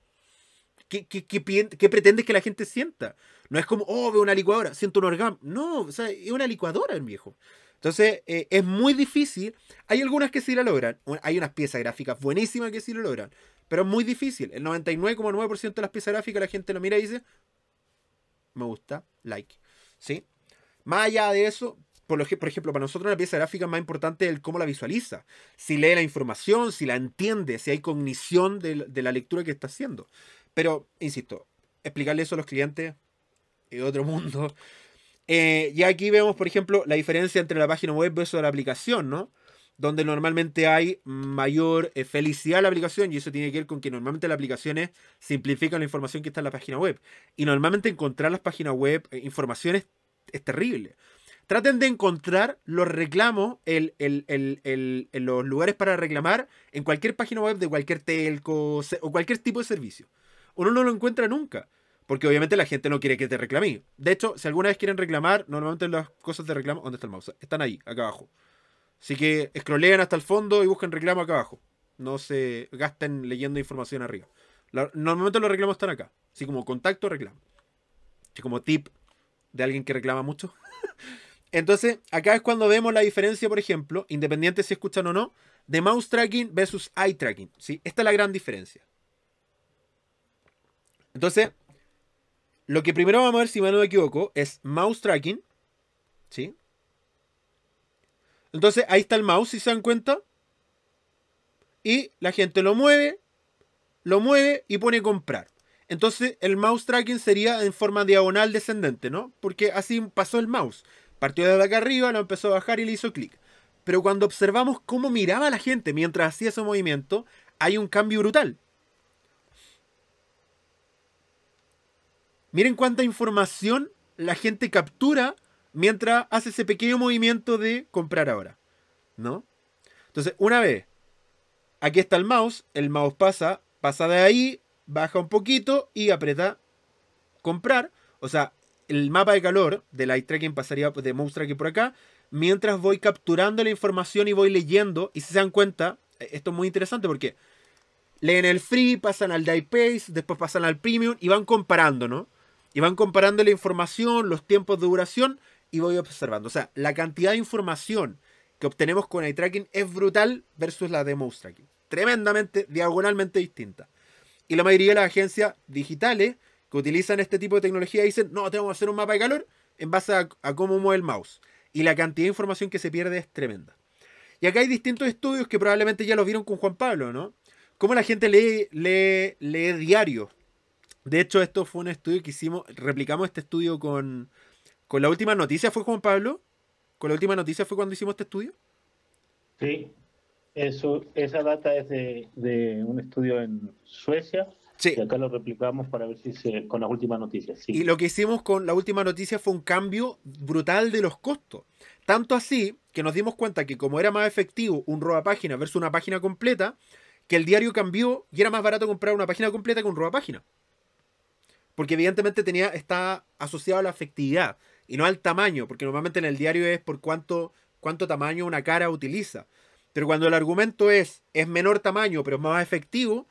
¿Qué, qué, pretendes que la gente sienta? No es como, oh, veo una licuadora, siento un orgán. No, o sea, es una licuadora el viejo. Entonces, eh, es muy difícil. Hay algunas que sí la logran. Hay unas piezas gráficas buenísimas que sí lo logran. Pero es muy difícil. El 99,9% de las piezas gráficas la gente lo mira y dice, me gusta, like. ¿Sí? Más allá de eso, por, ejemplo, para nosotros la pieza gráfica más importante es el cómo la visualiza. Si lee la información, si la entiende, si hay cognición de, la lectura que está haciendo. Pero, insisto, explicarle eso a los clientes es otro mundo. Eh, y aquí vemos, por ejemplo, la diferencia entre la página web versus la aplicación, ¿no? Donde normalmente hay mayor eh, felicidad en la aplicación y eso tiene que ver con que normalmente las aplicaciones simplifican la información que está en la página web. Y normalmente encontrar las páginas web, eh, información es terrible traten de encontrar los reclamos, los lugares para reclamar en cualquier página web de cualquier telco o cualquier tipo de servicio. Uno no lo encuentra nunca, porque obviamente la gente no quiere que te reclame. De hecho, si alguna vez quieren reclamar, normalmente las cosas de reclamo, ¿dónde está el mouse? Están ahí, acá abajo. Así que escrolean hasta el fondo y busquen reclamo acá abajo. No se gasten leyendo información arriba. normalmente los reclamos están acá. Así como contacto, reclamo. Así como tip de alguien que reclama mucho. Entonces, acá es cuando vemos la diferencia, por ejemplo, independiente si escuchan o no, de mouse tracking versus eye tracking. ¿sí? Esta es la gran diferencia. Entonces, lo que primero vamos a ver, si no me equivoco, es mouse tracking. ¿Sí? Entonces, ahí está el mouse, si se dan cuenta. Y la gente lo mueve, lo mueve y pone comprar. Entonces, el mouse tracking sería en forma diagonal descendente, ¿no? Porque así pasó el mouse. Partió de acá arriba, lo empezó a bajar y le hizo clic. Pero cuando observamos cómo miraba la gente mientras hacía ese movimiento, hay un cambio brutal. Miren cuánta información la gente captura mientras hace ese pequeño movimiento de comprar ahora. ¿No? Entonces, una vez, aquí está el mouse, el mouse pasa, pasa de ahí, baja un poquito y aprieta comprar. O sea, el mapa de calor del eye tracking pasaría de mouse por acá, mientras voy capturando la información y voy leyendo. Y si se dan cuenta, eh, esto es muy interesante porque leen el free, pasan al die pace, después pasan al premium y van comparando, ¿no? Y van comparando la información, los tiempos de duración y voy observando. O sea, la cantidad de información que obtenemos con eye tracking es brutal versus la de mouse Tremendamente, diagonalmente distinta. Y la mayoría de las agencias digitales que utilizan este tipo de tecnología dicen, no, tenemos que hacer un mapa de calor en base a, cómo mueve el mouse. Y la cantidad de información que se pierde es tremenda. Y acá hay distintos estudios que probablemente ya los vieron con Juan Pablo, ¿no? Cómo la gente lee, lee, lee diario. De hecho, esto fue un estudio que hicimos, replicamos este estudio con, con la última noticia, ¿fue Juan Pablo? ¿Con la última noticia fue cuando hicimos este estudio? Sí, eso, esa data es de un estudio en Suecia y acá lo replicamos para ver si con las últimas noticias. Y lo que hicimos con la última noticia fue un cambio brutal de los costos. Tanto así que nos dimos cuenta que como era más efectivo un roba página versus una página completa, que el diario cambió y era más barato comprar una página completa que un roba página. Porque evidentemente tenía, está asociado a la efectividad y no al tamaño, porque normalmente en el diario es por cuánto, cuánto tamaño una cara utiliza. Pero cuando el argumento es es menor tamaño pero es más efectivo,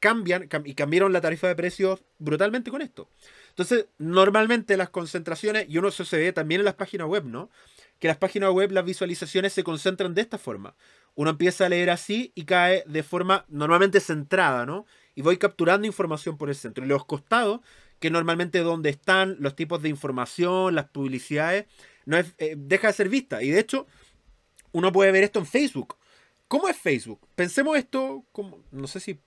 cambian y cambiaron la tarifa de precios brutalmente con esto. Entonces, normalmente las concentraciones, y uno se ve también en las páginas web, ¿no? Que las páginas web, las visualizaciones se concentran de esta forma. Uno empieza a leer así y cae de forma normalmente centrada, ¿no? Y voy capturando información por el centro. Y los costados, que normalmente donde están los tipos de información, las publicidades, no eh, deja de ser vista. Y de hecho, uno puede ver esto en Facebook. ¿Cómo es Facebook? Pensemos esto como, no sé si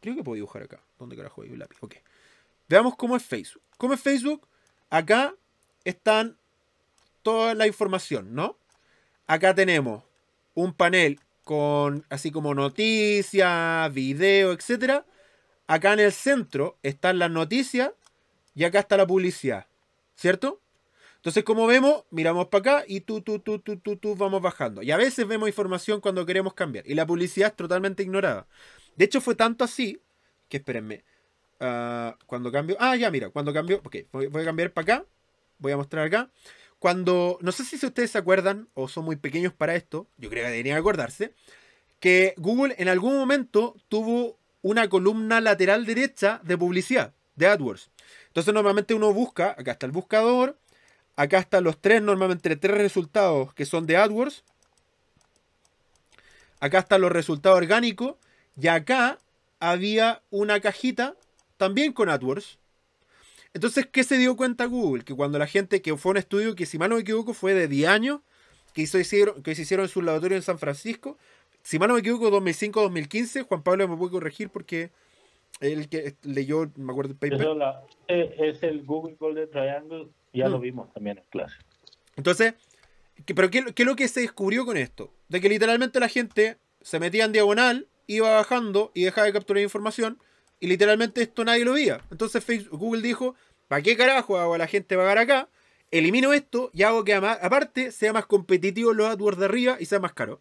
Creo que puedo dibujar acá. ¿Dónde carajo hay un lápiz? Ok. Veamos cómo es Facebook. ¿Cómo es Facebook? Acá están toda la información, ¿no? Acá tenemos un panel con así como noticias, video, etc. Acá en el centro están las noticias y acá está la publicidad, ¿cierto? Entonces, como vemos, miramos para acá y tú, tú, tú, tú, tú, tú vamos bajando. Y a veces vemos información cuando queremos cambiar. Y la publicidad es totalmente ignorada. De hecho, fue tanto así que espérenme. Ah, cuando cambio. Ah, ya, mira, cuando cambio. Ok, voy, voy a cambiar para acá. Voy a mostrar acá. Cuando. No sé si ustedes se acuerdan o son muy pequeños para esto. Yo creo que deberían acordarse. Que Google en algún momento tuvo una columna lateral derecha de publicidad de AdWords. Entonces, normalmente uno busca. Acá está el buscador. Acá están los tres, normalmente tres resultados que son de AdWords. Acá están los resultados orgánicos. Y acá había una cajita también con AdWords. Entonces, ¿qué se dio cuenta Google? Que cuando la gente, que fue un estudio que si mal no me equivoco fue de 10 años, que, hizo, se hicieron en su laboratorio en San Francisco, si mal no me equivoco, 2005-2015, Juan Pablo me puede corregir porque el que leyó, me acuerdo, el paper. Eh, es el Google Golden Triangle, ya lo mm. vimos también en clase. Entonces, ¿pero qué, qué es lo que se descubrió con esto? De que literalmente la gente se metía en diagonal iba bajando y dejaba de capturar información. Y literalmente esto nadie lo veía. Entonces Facebook, Google dijo, ¿para qué carajo hago a la gente pagar acá? Elimino esto y hago que aparte sea más competitivo los AdWords de arriba y sea más caro.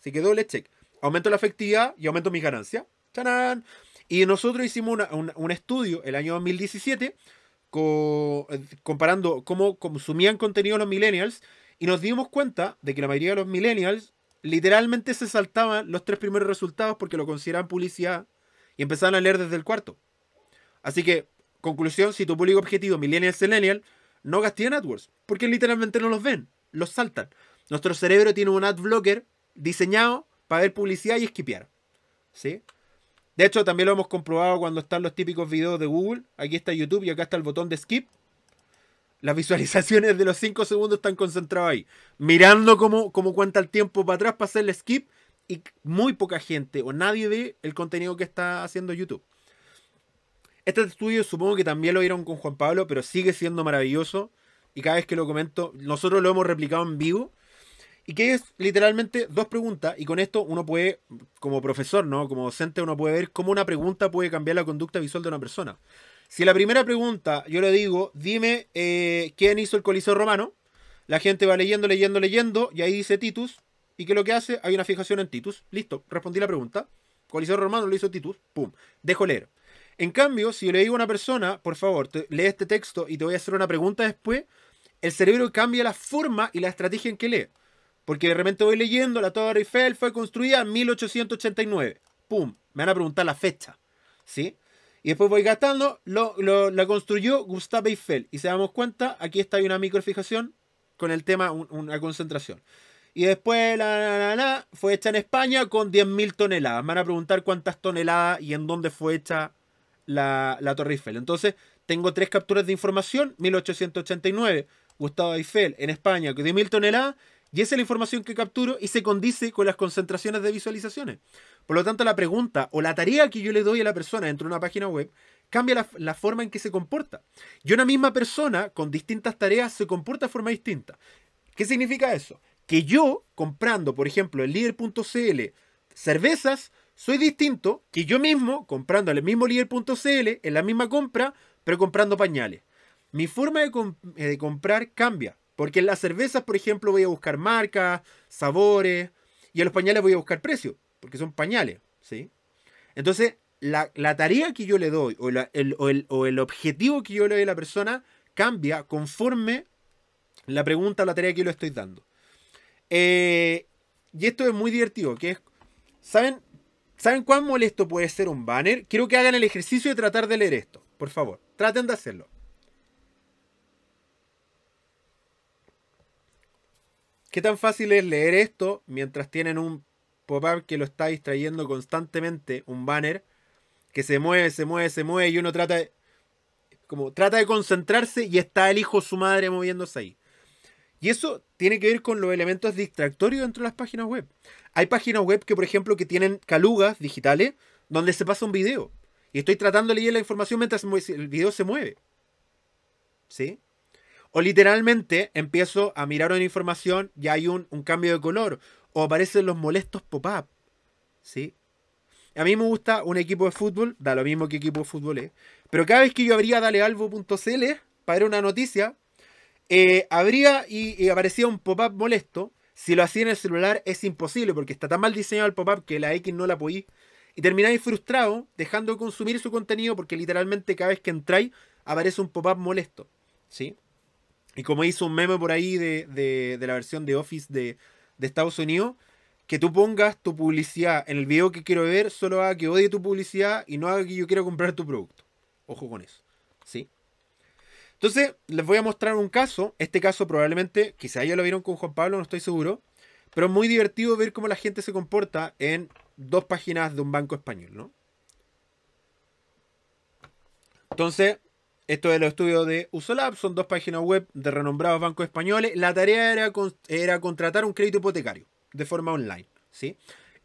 Así que doble check. Aumento la efectividad y aumento mis ganancias. Y nosotros hicimos un, estudio el año 2017 eh, comparando cómo consumían contenido los millennials y nos dimos cuenta de que la mayoría de los millennials literalmente se saltaban los tres primeros resultados porque lo consideraban publicidad y empezaban a leer desde el cuarto. Así que, conclusión, si tu público objetivo, millennial, selenial, no gasté en AdWords, porque literalmente no los ven, los saltan. Nuestro cerebro tiene un ad blocker diseñado para ver publicidad y esquipear. ¿Sí? De hecho, también lo hemos comprobado cuando están los típicos videos de Google. Aquí está YouTube y acá está el botón de skip. Las visualizaciones de los 5 segundos están concentradas ahí. Mirando cómo, cómo cuenta el tiempo para atrás para hacer el skip. Y muy poca gente o nadie ve el contenido que está haciendo YouTube. Este estudio supongo que también lo vieron con Juan Pablo, pero sigue siendo maravilloso. Y cada vez que lo comento, nosotros lo hemos replicado en vivo. Y que es literalmente dos preguntas. Y con esto uno puede, como profesor, ¿no? Como docente, uno puede ver cómo una pregunta puede cambiar la conducta visual de una persona. Si la primera pregunta yo le digo, dime eh, quién hizo el Coliseo Romano, la gente va leyendo, leyendo, leyendo, y ahí dice Titus, y que lo que hace, hay una fijación en Titus. Listo, respondí la pregunta. Coliseo Romano lo hizo Titus, pum, dejo leer. En cambio, si le digo a una persona, por favor, lee este texto y te voy a hacer una pregunta después, el cerebro cambia la forma y la estrategia en que lee. Porque de repente voy leyendo, la Torre Eiffel fue construida en 1889. ¡Pum! Me van a preguntar la fecha. ¿Sí? Y después voy gastando, la construyó Gustave Eiffel. Y se damos cuenta, aquí está una microfijación con el tema, una concentración. Y después la, la, la, fue hecha en España con 10.000 toneladas. Me van a preguntar cuántas toneladas y en dónde fue hecha la, la Torre Eiffel. Entonces, tengo tres capturas de información. 1889, Gustavo Eiffel en España con 10.000 toneladas. Y esa es la información que capturo y se condice con las concentraciones de visualizaciones. Por lo tanto, la pregunta o la tarea que yo le doy a la persona dentro de una página web cambia la, forma en que se comporta. Y una misma persona con distintas tareas se comporta de forma distinta. ¿Qué significa eso? Que yo, comprando, por ejemplo, el líder.cl cervezas, soy distinto que yo mismo, comprando el mismo líder.cl en la misma compra, pero comprando pañales. Mi forma de, comprar cambia. Porque en las cervezas, por ejemplo, voy a buscar marcas, sabores, y en los pañales voy a buscar precios que son pañales, ¿sí? Entonces, la, tarea que yo le doy o, el, objetivo que yo le doy a la persona cambia conforme la pregunta o la tarea que yo le estoy dando. Eh, y esto es muy divertido, que es, ¿saben, ¿saben cuán molesto puede ser un banner? Quiero que hagan el ejercicio de tratar de leer esto, por favor, traten de hacerlo. ¿Qué tan fácil es leer esto mientras tienen un pop que lo está distrayendo constantemente, un banner que se mueve, se mueve, se mueve y uno trata de, como trata de concentrarse y está el hijo su madre moviéndose ahí. Y eso tiene que ver con los elementos distractorios dentro de las páginas web. Hay páginas web que, por ejemplo, que tienen calugas digitales donde se pasa un video. Y estoy tratando de leer la información mientras el video se mueve. ¿Sí? O literalmente empiezo a mirar una información y hay un, un cambio de color o aparecen los molestos pop-up. ¿Sí? A mí me gusta un equipo de fútbol, da lo mismo que equipo de fútbol es, pero cada vez que yo abría dalealvo.cl para ver una noticia, eh, y, aparecía un pop-up molesto. Si lo hacía en el celular es imposible porque está tan mal diseñado el pop-up que la X no la podí. Y termináis frustrado dejando de consumir su contenido porque literalmente cada vez que entráis aparece un pop-up molesto. ¿Sí? Y como hizo un meme por ahí de la versión de Office de de Estados Unidos, que tú pongas tu publicidad en el video que quiero ver, solo haga que odie tu publicidad y no haga que yo quiera comprar tu producto. Ojo con eso. ¿Sí? Entonces, les voy a mostrar un caso. Este caso probablemente, quizá ya lo vieron con Juan Pablo, no estoy seguro. Pero es muy divertido ver cómo la gente se comporta en dos páginas de un banco español, ¿no? Entonces, esto de los estudios de Usolab son dos páginas web de renombrados bancos españoles. La tarea era, era contratar un crédito hipotecario de forma online. ¿sí?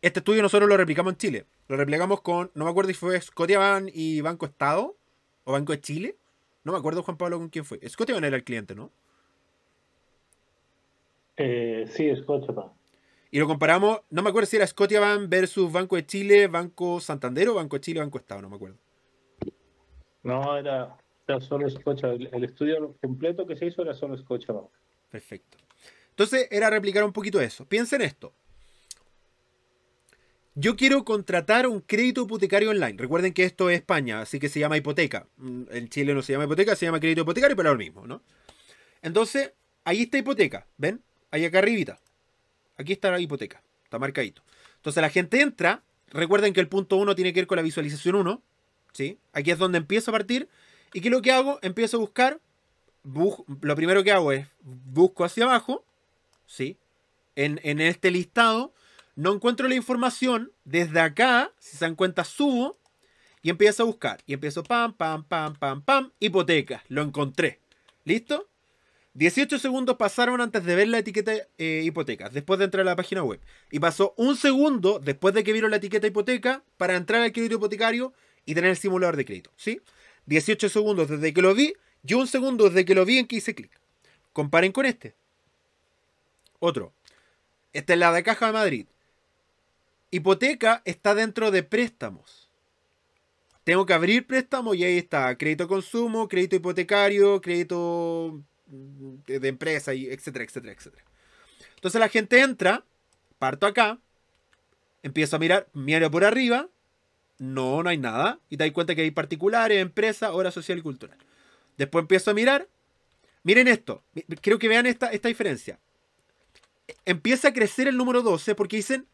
Este estudio nosotros lo replicamos en Chile. Lo replicamos con, no me acuerdo si fue Scotiabank y Banco Estado o Banco de Chile. No me acuerdo, Juan Pablo, con quién fue. Scotiabank era el cliente, ¿no? Eh, sí, Scotiabank. Y lo comparamos, no me acuerdo si era Scotiabank versus Banco de Chile, Banco Santander o Banco de Chile, Banco Estado, no me acuerdo. No, era el estudio completo que se hizo era solo escucha. Perfecto. Entonces era replicar un poquito eso. Piensen esto. Yo quiero contratar un crédito hipotecario online. Recuerden que esto es España, así que se llama hipoteca. Mm, en Chile no se llama hipoteca, se llama crédito hipotecario, pero es lo mismo, ¿no? Entonces, ahí está hipoteca, ¿ven? Ahí acá arribita. Aquí está la hipoteca, está marcadito. Entonces la gente entra, recuerden que el punto 1 tiene que ver con la visualización 1, ¿sí? Aquí es donde empiezo a partir ¿Y qué es lo que hago? Empiezo a buscar. lo primero que hago es busco hacia abajo, ¿sí? En, este listado. No encuentro la información. Desde acá, si se dan cuenta, subo y empiezo a buscar. Y empiezo pam, pam, pam, pam, pam. Hipoteca. Lo encontré. ¿Listo? 18 segundos pasaron antes de ver la etiqueta eh, hipotecas, después de entrar a la página web. Y pasó un segundo después de que vieron la etiqueta hipoteca para entrar al crédito hipotecario y tener el simulador de crédito. ¿Sí? 18 segundos desde que lo vi y un segundo desde que lo vi en que hice clic. Comparen con este. Otro. Esta es la de Caja de Madrid. Hipoteca está dentro de préstamos. Tengo que abrir préstamos y ahí está. Crédito consumo, crédito hipotecario, crédito mm, de empresa, y etcétera, etcétera, etcétera. Entonces la gente entra, parto acá, empiezo a mirar, miro por arriba no, no hay nada. Y te das cuenta que hay particulares, empresas, obra social y cultural. Después empiezo a mirar. Miren esto. Creo que vean esta, esta diferencia. Empieza a crecer el número 12 porque dicen,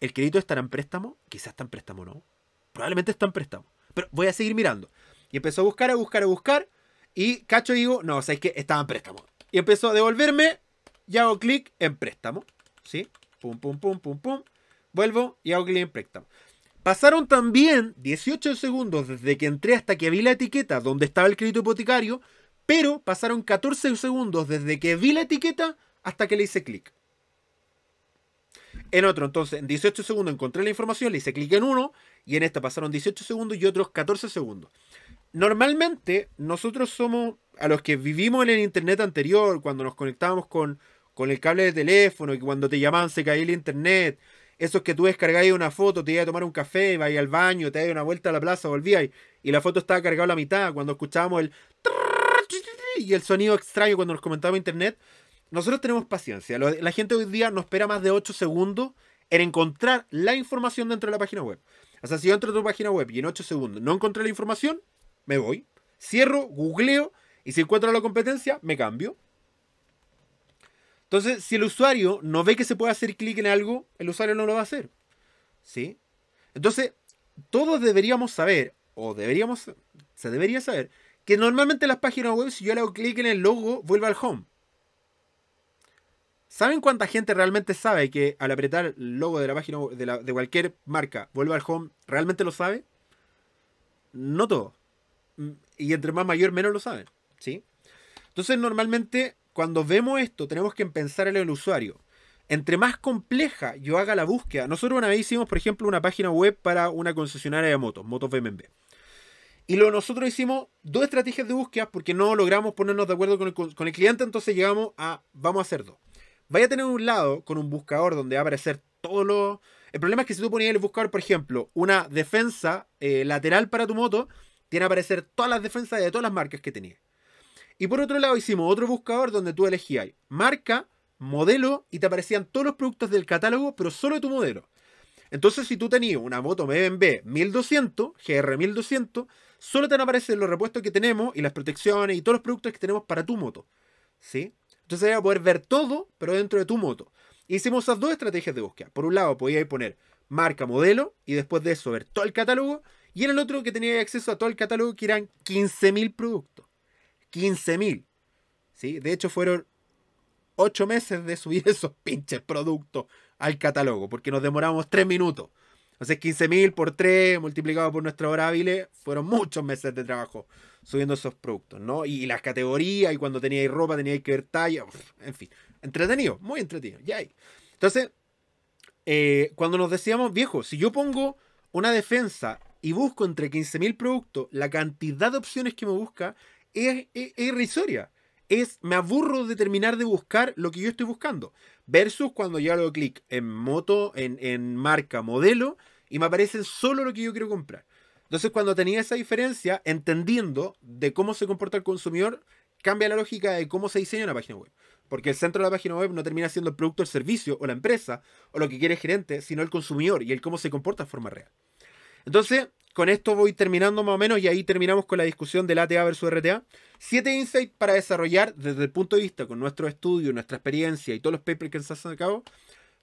el crédito estará en préstamo. Quizás está en préstamo, no. Probablemente está en préstamo. Pero voy a seguir mirando. Y empezó a buscar, a buscar, a buscar. Y cacho digo, no, o que estaba en préstamo. Y empezó a devolverme. Y hago clic en préstamo. ¿Sí? Pum, pum, pum, pum, pum. Vuelvo y hago clic en préstamo. Pasaron también 18 segundos desde que entré hasta que vi la etiqueta donde estaba el crédito hipotecario, pero pasaron 14 segundos desde que vi la etiqueta hasta que le hice clic. En otro, entonces, en 18 segundos encontré la información, le hice clic en uno, y en esta pasaron 18 segundos y otros 14 segundos. Normalmente, nosotros somos, a los que vivimos en el internet anterior, cuando nos conectábamos con, con el cable de teléfono, y cuando te llamaban se caía el internet, eso que tú descargáis una foto, te ibas a tomar un café, vais al baño, te das una vuelta a la plaza, volvías y la foto estaba cargada a la mitad. Cuando escuchábamos el y el sonido extraño cuando nos comentaba internet, nosotros tenemos paciencia. La gente hoy día no espera más de 8 segundos en encontrar la información dentro de la página web. O sea, si yo entro a tu página web y en 8 segundos no encontré la información, me voy, cierro, googleo y si encuentro la competencia, me cambio. Entonces, si el usuario no ve que se puede hacer clic en algo, el usuario no lo va a hacer. ¿Sí? Entonces, todos deberíamos saber, o deberíamos, se debería saber, que normalmente las páginas web, si yo le hago clic en el logo, vuelve al home. ¿Saben cuánta gente realmente sabe que al apretar el logo de la página de, de cualquier marca vuelve al home? ¿Realmente lo sabe? No todo. Mm, y entre más mayor, menos lo saben. ¿Sí? Entonces, normalmente cuando vemos esto, tenemos que pensar en el usuario. Entre más compleja yo haga la búsqueda, nosotros una vez hicimos, por ejemplo, una página web para una concesionaria de motos, Motos BMB. Y lo, nosotros hicimos dos estrategias de búsqueda porque no logramos ponernos de acuerdo con el, cliente, entonces llegamos a, vamos a hacer dos. Vaya a tener un lado con un buscador donde va a aparecer todo lo... El problema es que si tú ponías el buscador, por ejemplo, una defensa eh, lateral para tu moto, tiene que aparecer todas las defensas de todas las marcas que tenías. Y por otro lado hicimos otro buscador donde tú elegías marca, modelo y te aparecían todos los productos del catálogo, pero solo tu modelo. Entonces, si tú tenías una moto BMW 1200, GR 1200, solo te van a los repuestos que tenemos y las protecciones y todos los productos que tenemos para tu moto. ¿Sí? Entonces, vas a poder ver todo, pero dentro de tu moto. Hicimos esas dos estrategias de búsqueda. Por un lado, podías poner marca, modelo, y después de eso ver todo el catálogo. Y en el otro que tenía acceso a todo el catálogo, que eran 15.000 productos. 15.000. ¿sí? De hecho, fueron 8 meses de subir esos pinches productos al catálogo, porque nos demoramos 3 minutos. Entonces, 15.000 por 3 multiplicado por nuestra hora hábil, fueron muchos meses de trabajo subiendo esos productos, ¿no? Y las categorías, y cuando teníais ropa teníais que ver talla, en fin. Entretenido, muy entretenido, ya Entonces, eh, cuando nos decíamos, viejo, si yo pongo una defensa y busco entre 15.000 productos, la cantidad de opciones que me busca es, irrisoria. Es, me aburro de terminar de buscar lo que yo estoy buscando. Versus cuando yo hago clic en moto, en, en marca, modelo, y me aparece solo lo que yo quiero comprar. Entonces, cuando tenía esa diferencia, entendiendo de cómo se comporta el consumidor, cambia la lógica de cómo se diseña una página web. Porque el centro de la página web no termina siendo el producto, el servicio o la empresa o lo que quiere el gerente, sino el consumidor y el cómo se comporta de forma real. Entonces, con esto voy terminando más o menos y ahí terminamos con la discusión del ATA versus RTA. Siete insights para desarrollar desde el punto de vista con nuestro estudio, nuestra experiencia y todos los papers que se han cabo.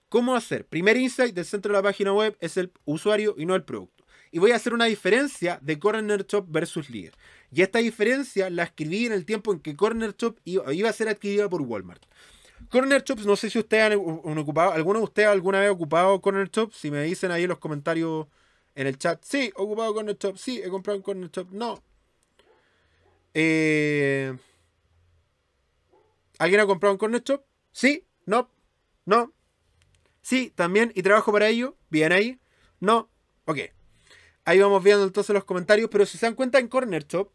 ¿Cómo hacer? Primer insight del centro de la página web es el usuario y no el producto. Y voy a hacer una diferencia de Corner Shop versus Leader. Y esta diferencia la escribí en el tiempo en que Corner Shop iba a ser adquirida por Walmart. Corner Shops, no sé si ustedes han, ocupado, alguno de ustedes alguna vez ha ocupado Corner Shop, si me dicen ahí en los comentarios en el chat, sí, ocupado con shop, sí, he comprado un corner shop, no. Eh, ¿Alguien ha comprado un corner shop? Sí, no, no. Sí, también, y trabajo para ello, bien ahí, no, ok. Ahí vamos viendo entonces los comentarios, pero si se dan cuenta en corner shop,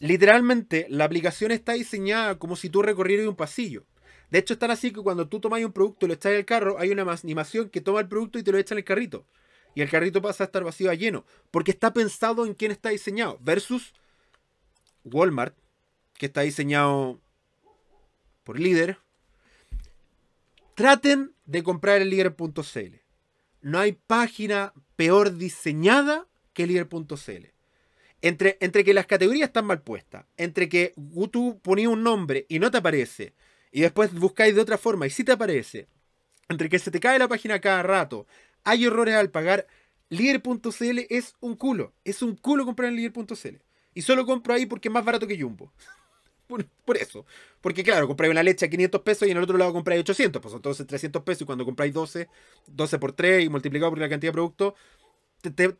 literalmente la aplicación está diseñada como si tú recorrieras un pasillo. De hecho, están así que cuando tú tomas un producto y lo echas en el carro, hay una animación que toma el producto y te lo echa en el carrito y el carrito pasa a estar vacío a lleno, porque está pensado en quién está diseñado, versus Walmart, que está diseñado por líder. Traten de comprar el líder.cl. No hay página peor diseñada que líder.cl. Entre, entre, que las categorías están mal puestas, entre que YouTube ponía un nombre y no te aparece, y después buscáis de otra forma y sí te aparece, entre que se te cae la página cada rato, hay errores al pagar. Líder.cl es un culo. Es un culo comprar en Líder.cl. Y solo compro ahí porque es más barato que Jumbo. Por, eso. Porque claro, compráis una leche a 500 pesos y en el otro lado compráis 800. Pues entonces 300 pesos y cuando compráis 12, 12 por 3 y multiplicado por la cantidad de producto. pero,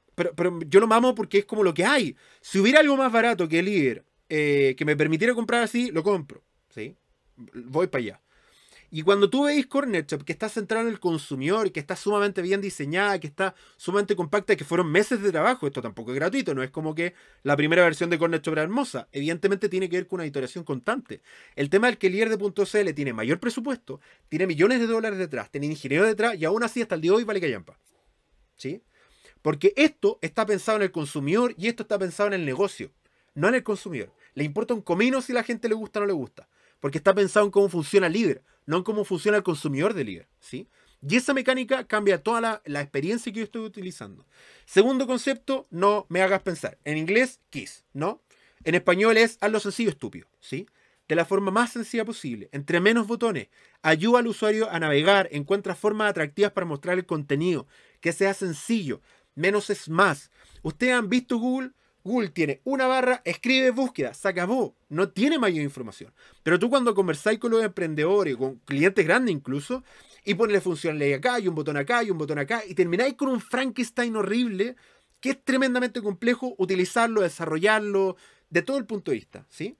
yo lo mamo porque es como lo que hay. Si hubiera algo más barato que el líder eh, que me permitiera comprar así, lo compro. ¿sí? Voy para allá. Y cuando tú veis Corner que está centrado en el consumidor, que está sumamente bien diseñada, que está sumamente compacta, que fueron meses de trabajo, esto tampoco es gratuito, no es como que la primera versión de Corner era hermosa. Evidentemente tiene que ver con una iteración constante. El tema del que el líder tiene mayor presupuesto, tiene millones de dólares detrás, tiene ingeniero detrás, y aún así hasta el día de hoy vale callampa. ¿Sí? Porque esto está pensado en el consumidor y esto está pensado en el negocio, no en el consumidor. Le importa un comino si la gente le gusta o no le gusta, porque está pensado en cómo funciona el Libre, no cómo funciona el consumidor de liga, ¿sí? Y esa mecánica cambia toda la, experiencia que yo estoy utilizando. Segundo concepto, no me hagas pensar. En inglés, kiss, ¿no? En español es lo sencillo, estúpido, ¿sí? De la forma más sencilla posible, entre menos botones, ayuda al usuario a navegar, encuentra formas atractivas para mostrar el contenido, que sea sencillo, menos es más. Ustedes han visto Google Google tiene una barra, escribe búsqueda, se acabó. No tiene mayor información. Pero tú cuando conversáis con los emprendedores, con clientes grandes incluso, y función funcionalidad acá, y un botón acá, y un botón acá, y termináis con un Frankenstein horrible, que es tremendamente complejo utilizarlo, desarrollarlo, de todo el punto de vista, ¿sí?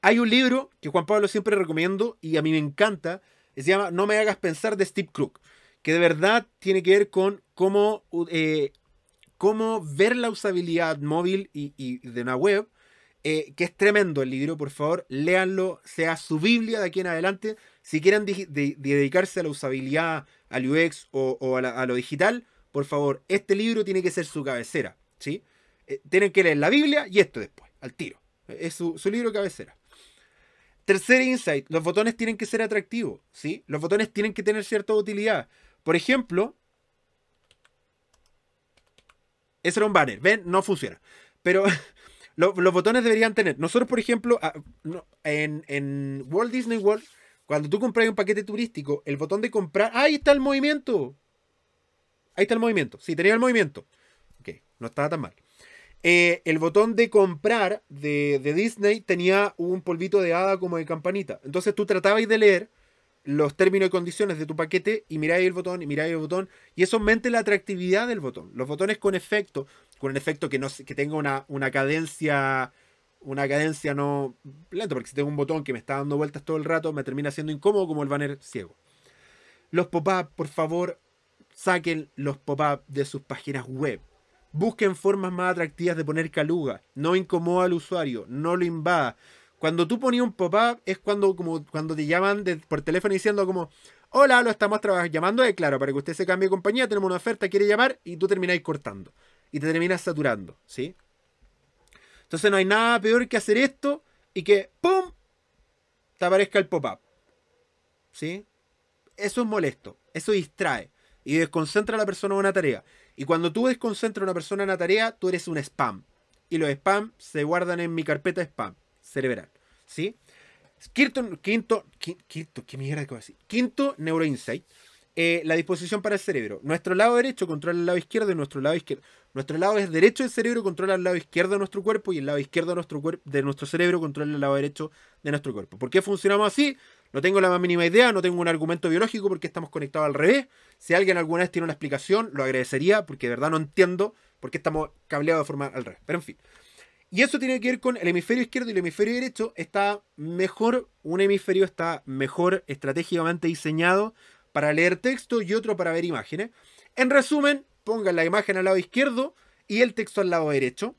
Hay un libro que Juan Pablo siempre recomiendo y a mí me encanta, se llama No me hagas pensar de Steve Crook, que de verdad tiene que ver con cómo eh, cómo ver la usabilidad móvil y, de una web, eh, que es tremendo el libro, por favor, léanlo, sea su Biblia de aquí en adelante. Si quieren dedicarse a la usabilidad, al UX o, a, lo digital, por favor, este libro tiene que ser su cabecera, ¿sí? Eh, tienen que leer la Biblia y esto después, al tiro. Eh, es su, su libro cabecera. Tercer insight, los botones tienen que ser atractivos, ¿sí? Los botones tienen que tener cierta utilidad. Por ejemplo, Ese era un banner. Ven, no funciona. Pero los botones deberían tener. Nosotros, por ejemplo, ah, en, en Walt Disney World, cuando tú compras un paquete turístico, el botón de comprar. ¡Ahí está el movimiento! Ahí está el movimiento. Sí, tenía el movimiento. Ok, no estaba tan mal. Eh, el botón de comprar de, de, Disney tenía un polvito de hada como de campanita. Entonces tú tratabas de leer los términos y condiciones de tu paquete y miráis el botón y miráis el botón y eso aumente la atractividad del botón. Los botones con efecto, con el efecto que, no, que tenga una, una cadencia una cadencia no lenta, porque si tengo un botón que me está dando vueltas todo el rato, me termina siendo incómodo como el banner ciego. Los pop-up, por favor, saquen los pop-up de sus páginas web. Busquen formas más atractivas de poner caluga. No incomoda al usuario, no lo invada. Cuando tú ponías un pop-up es cuando, como, cuando te llaman por teléfono diciendo como, hola, lo estamos llamando, eh, claro, para que usted se cambie de compañía, tenemos una oferta, quiere llamar y tú termináis cortando. Y te terminas saturando, ¿sí? Entonces no hay nada peor que hacer esto y que ¡pum! te aparezca el pop-up. ¿Sí? Eso es molesto, eso distrae y desconcentra a la persona en una tarea. Y cuando tú desconcentras a una persona en una tarea, tú eres un spam. Y los spam se guardan en mi carpeta spam cerebral. ¿Sí? Quinto, quinto, quinto, ¿qué mierda que así? Quinto neuroinsight. Eh, la disposición para el cerebro. Nuestro lado derecho controla el lado izquierdo y nuestro lado izquierdo. Nuestro lado es derecho del cerebro controla el lado izquierdo de nuestro cuerpo y el lado izquierdo de nuestro, de nuestro cerebro controla el lado derecho de nuestro cuerpo. ¿Por qué funcionamos así? No tengo la más mínima idea, no tengo un argumento biológico porque estamos conectados al revés. Si alguien alguna vez tiene una explicación, lo agradecería porque de verdad no entiendo por qué estamos cableados de forma al revés. Pero en fin. Y eso tiene que ver con el hemisferio izquierdo y el hemisferio derecho. Está mejor, un hemisferio está mejor estratégicamente diseñado para leer texto y otro para ver imágenes. En resumen, pongan la imagen al lado izquierdo y el texto al lado derecho,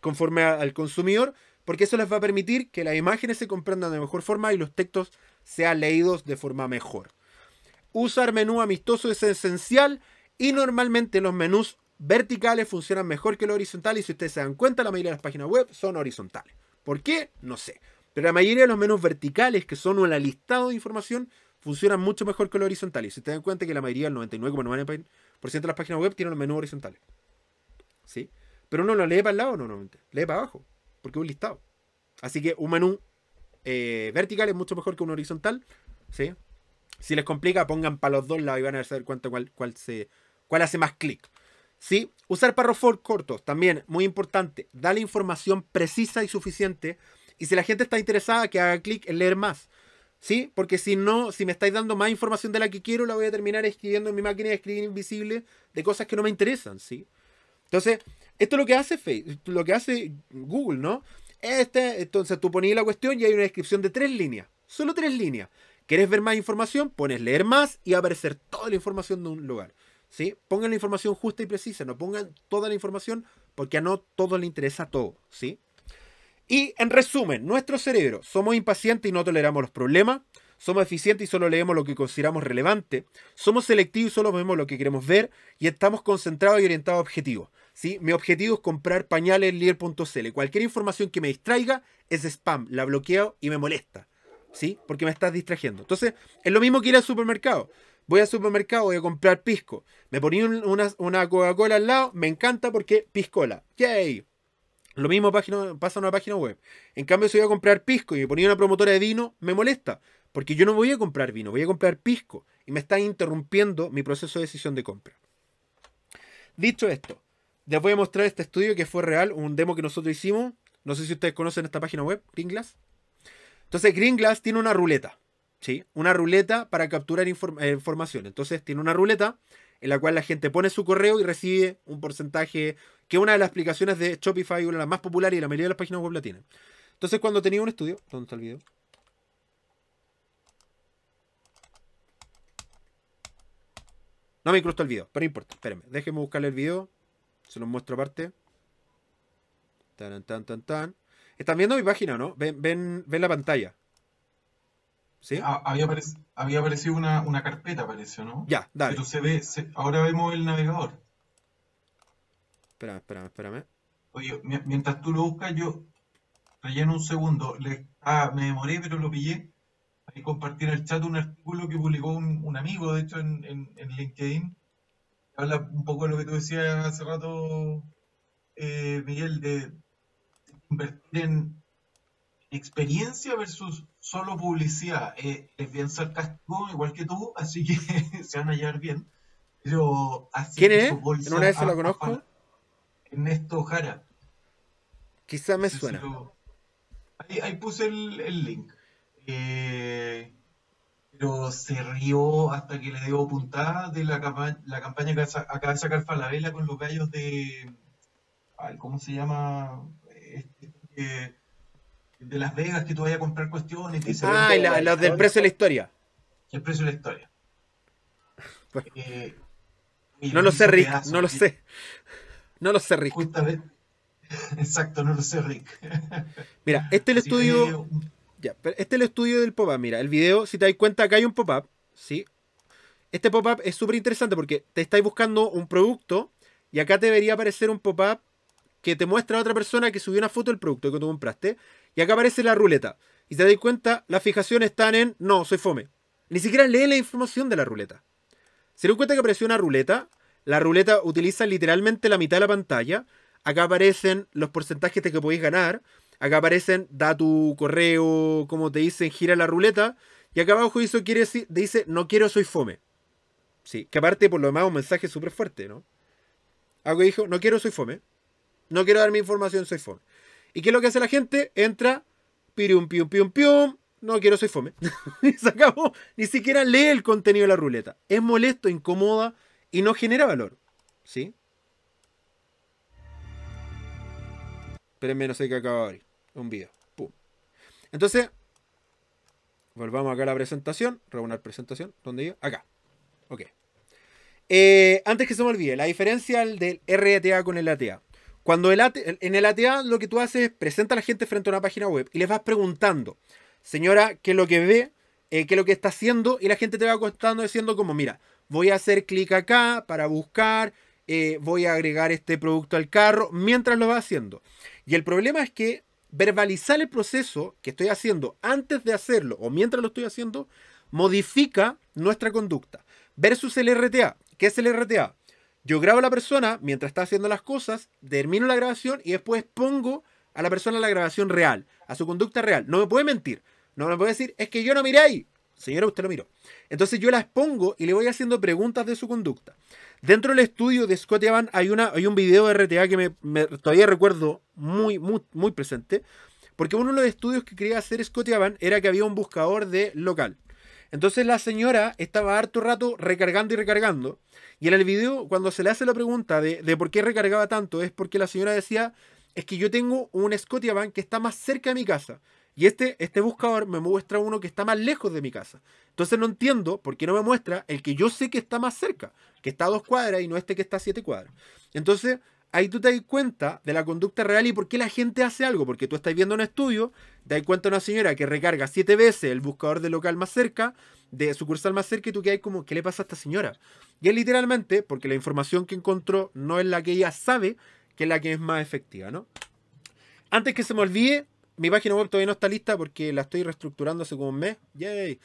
conforme al consumidor, porque eso les va a permitir que las imágenes se comprendan de mejor forma y los textos sean leídos de forma mejor. Usar menú amistoso es esencial y normalmente los menús verticales funcionan mejor que los horizontales y si ustedes se dan cuenta, la mayoría de las páginas web son horizontales. ¿Por qué? No sé. Pero la mayoría de los menús verticales, que son un listado de información, funcionan mucho mejor que los horizontales. Si ustedes dan cuenta que la mayoría, el 99,9% de las páginas web tienen los menús horizontales. ¿Sí? Pero uno lo lee para el lado normalmente, lee para abajo, porque es un listado. Así que un menú eh, vertical es mucho mejor que un horizontal. ¿sí? Si les complica, pongan para los dos lados y van a ver cuánto, cuál, se, cuál hace más clic. ¿Sí? Usar párrafos cortos, también muy importante. la información precisa y suficiente. Y si la gente está interesada, que haga clic en leer más. ¿Sí? Porque si no, si me estáis dando más información de la que quiero, la voy a terminar escribiendo en mi máquina de escribir invisible de cosas que no me interesan, ¿sí? Entonces, esto es lo que hace Facebook, lo que hace Google, ¿no? Este, entonces tú ponías la cuestión y hay una descripción de tres líneas. Solo tres líneas. ¿Quieres ver más información? Pones leer más y va aparecer toda la información de un lugar. Pongan la información justa y precisa, no pongan toda la información porque a no todo le interesa todo, ¿sí? Y en resumen, nuestro cerebro, somos impacientes y no toleramos los problemas, somos eficientes y solo leemos lo que consideramos relevante, somos selectivos y solo vemos lo que queremos ver y estamos concentrados y orientados a objetivos. ¿sí? Mi objetivo es comprar pañales en Cualquier información que me distraiga es spam, la bloqueo y me molesta. ¿sí? Porque me estás distrayendo. Entonces, es lo mismo que ir al supermercado voy al supermercado, voy a comprar pisco. Me ponía una, Coca-Cola al lado, me encanta porque piscola. ¡Yay! Lo mismo página, pasa en una página web. En cambio, si voy a comprar pisco y me ponía una promotora de vino, me molesta. Porque yo no voy a comprar vino, voy a comprar pisco. Y me están interrumpiendo mi proceso de decisión de compra. Dicho esto, les voy a mostrar este estudio que fue real, un demo que nosotros hicimos. No sé si ustedes conocen esta página web, Green Glass. Entonces, Green Glass tiene una ruleta una ruleta para capturar eh, información. Entonces tiene una ruleta en la cual la gente pone su correo y recibe un porcentaje, que una de las aplicaciones de Shopify, una de las más populares y la mayoría de las páginas web la tienen. Entonces cuando tenía un estudio, ¿dónde está el video? No me incrustó el video, pero no importa, espérenme, déjenme buscarle el video, se los muestro aparte. Tan, tan, tan, tan. Están viendo mi página, ¿no? Ven, ven, ven la pantalla. Había, había aparecido una, carpeta, apareció ¿no? Ya, dale. Pero se ve, ahora vemos el navegador. Espérame, espérame, espérame. Oye, mientras tú lo buscas, yo relleno un segundo. ah, me demoré, pero lo pillé. Ahí compartir en el chat un artículo que publicó un, amigo, de hecho, en, en, LinkedIn. Habla un poco de lo que tú decías hace rato, eh, Miguel, de invertir en, experiencia versus solo publicidad. Eh, es bien sarcástico, igual que tú, así que se van a llevar bien. Pero así ¿Quién es? ¿En una vez se lo conozco? Ernesto Jara. Quizá me suena. Ahí, puse el, link. Eh, pero se rió hasta que le dio puntada de la, campaña que acaba de sacar Falabella con los gallos de. ¿Cómo se llama? Este, eh, de Las Vegas que tú vayas a comprar cuestiones. ah, y del precio de la historia. El precio de la historia. Eh, no lo sé, Rick. no lo sé. No lo sé, Rick. Justamente. Exacto, no lo sé, Rick. Mira, este es el estudio. Eh, este es el estudio del pop-up. Mira, el video, si te das cuenta, acá hay un pop-up. ¿sí? Este pop-up es súper interesante porque te estáis buscando un producto y acá te debería aparecer un pop-up que te muestra a otra persona que subió una foto del producto que tú compraste y acá aparece la ruleta. Y te das cuenta, las fijaciones están en no, soy fome. Ni siquiera lee la información de la ruleta. Se dan cuenta que apareció una ruleta. La ruleta utiliza literalmente la mitad de la pantalla. Acá aparecen los porcentajes que podéis ganar. Acá aparecen da tu correo, como te dicen, gira la ruleta. Y acá abajo hizo, quiere, dice no quiero, soy fome. Sí, que aparte por lo demás un mensaje súper fuerte, ¿no? Algo dijo, no quiero, soy fome. No quiero dar mi información, soy fome. ¿Y qué es lo que hace la gente? Entra, pirium, pium, pium, pium. No quiero, soy fome. y ni siquiera lee el contenido de la ruleta. Es molesto, incomoda y no genera valor. ¿Sí? Espérenme, no sé qué acaba de abrir. Un video. Entonces, volvamos acá a la presentación. Reunar presentación. ¿Dónde iba? Acá. Ok. Eh, antes que se me olvide, la diferencia del RTA con el ATA. Cuando el en el ATA lo que tú haces es presentar a la gente frente a una página web y les vas preguntando, señora, ¿qué es lo que ve? Eh, ¿Qué es lo que está haciendo? Y la gente te va contando diciendo como, mira, voy a hacer clic acá para buscar, eh, voy a agregar este producto al carro, mientras lo va haciendo. Y el problema es que verbalizar el proceso que estoy haciendo antes de hacerlo o mientras lo estoy haciendo modifica nuestra conducta. Versus el RTA. ¿Qué es el RTA? Yo grabo a la persona mientras está haciendo las cosas, termino la grabación y después pongo a la persona la grabación real, a su conducta real. No me puede mentir, no me puede decir, es que yo no miré ahí. Señora, usted lo miró. Entonces yo la expongo y le voy haciendo preguntas de su conducta. Dentro del estudio de Scott hay, una, hay un video de RTA que me, todavía recuerdo muy, muy, muy presente, porque uno de los estudios que quería hacer Scott era que había un buscador de local. Entonces la señora estaba harto rato recargando y recargando. Y en el video, cuando se le hace la pregunta de, por qué recargaba tanto, es porque la señora decía, es que yo tengo un Scotiabank que está más cerca de mi casa. Y este, este buscador me muestra uno que está más lejos de mi casa. Entonces no entiendo por qué no me muestra el que yo sé que está más cerca, que está a dos cuadras y no este que está a siete cuadras. Entonces ahí tú te das cuenta de la conducta real y por qué la gente hace algo. Porque tú estás viendo un estudio, te das cuenta de una señora que recarga siete veces el buscador de local más cerca, de sucursal más cerca, y tú quedas como, ¿qué le pasa a esta señora? Y es literalmente porque la información que encontró no es la que ella sabe, que es la que es más efectiva, ¿no? Antes que se me olvide, mi página web todavía no está lista porque la estoy reestructurando hace como un mes. Yay.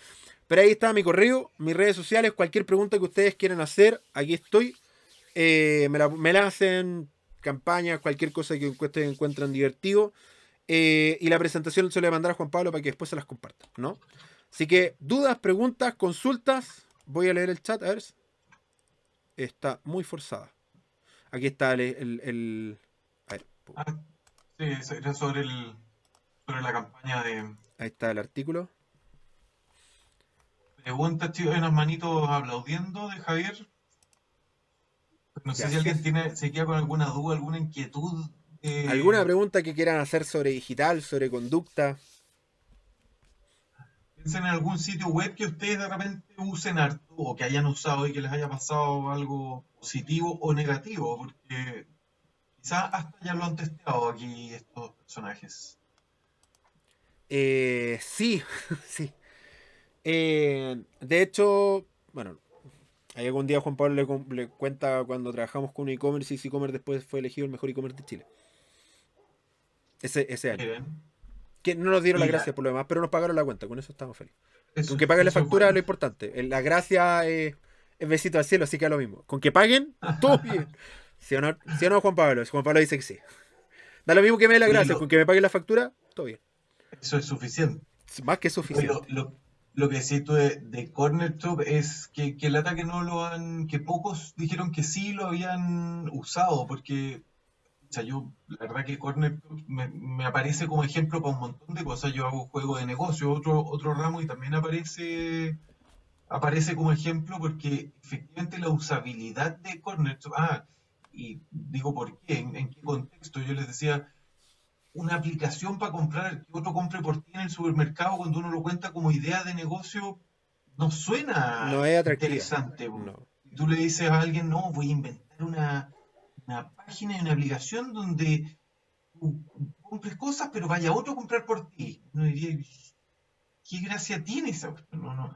Pero ahí está mi correo, mis redes sociales, cualquier pregunta que ustedes quieran hacer, aquí estoy. Eh, me, la, me la hacen campaña, cualquier cosa que ustedes encuentren divertido. Eh, y la presentación se la mandará a mandar a Juan Pablo para que después se las comparta, ¿no? Así que dudas, preguntas, consultas. Voy a leer el chat, a ver. Está muy forzada. Aquí está el... a ver. Ah, sí, era sobre, la campaña de... Ahí está el artículo. preguntas, chicos, hay unas manitos aplaudiendo de Javier. No sé si alguien se queda con alguna duda, alguna inquietud. Eh, ¿Alguna pregunta que quieran hacer sobre digital, sobre conducta? Piensen en algún sitio web que ustedes de repente usen harto o que hayan usado y que les haya pasado algo positivo o negativo, porque quizás hasta ya lo han testeado aquí estos personajes. Eh, sí, sí. Eh, de hecho, bueno, Ahí algún día Juan Pablo le, cuenta cuando trabajamos con un e-commerce y ese e-commerce después fue elegido el mejor e-commerce de Chile. Ese, ese año. Que no nos dieron las gracias por lo demás, pero nos pagaron la cuenta, con eso estamos felices. con que paguen la factura lo importante. Eh, la gracia es, besito al cielo, así que es lo mismo. Con que paguen, todo bien. Si o, no, Juan Pablo, Juan Pablo dice que sí. Da lo mismo que me dé la gracia, con que me paguen la factura, todo bien. Eso es suficiente. Más que suficiente. Lo que siento tú de Corner es que, el ataque no lo han, que pocos dijeron que sí lo habían usado, porque la verdad que Corner me, me, aparece como ejemplo para un montón de cosas. Yo hago juego de negocio, otro, otro ramo, y también aparece, aparece como ejemplo porque efectivamente la usabilidad de Corner Ah, y digo por qué, en qué contexto. Yo les decía, una aplicación para comprar, que otro compre por ti en el supermercado, cuando uno lo cuenta como idea de negocio, no suena no es interesante. No. Tú le dices a alguien, no, voy a inventar una, página y una aplicación donde tú compres cosas, pero vaya otro comprar por ti. Uno diría, ¿qué gracia tiene esa? No, no.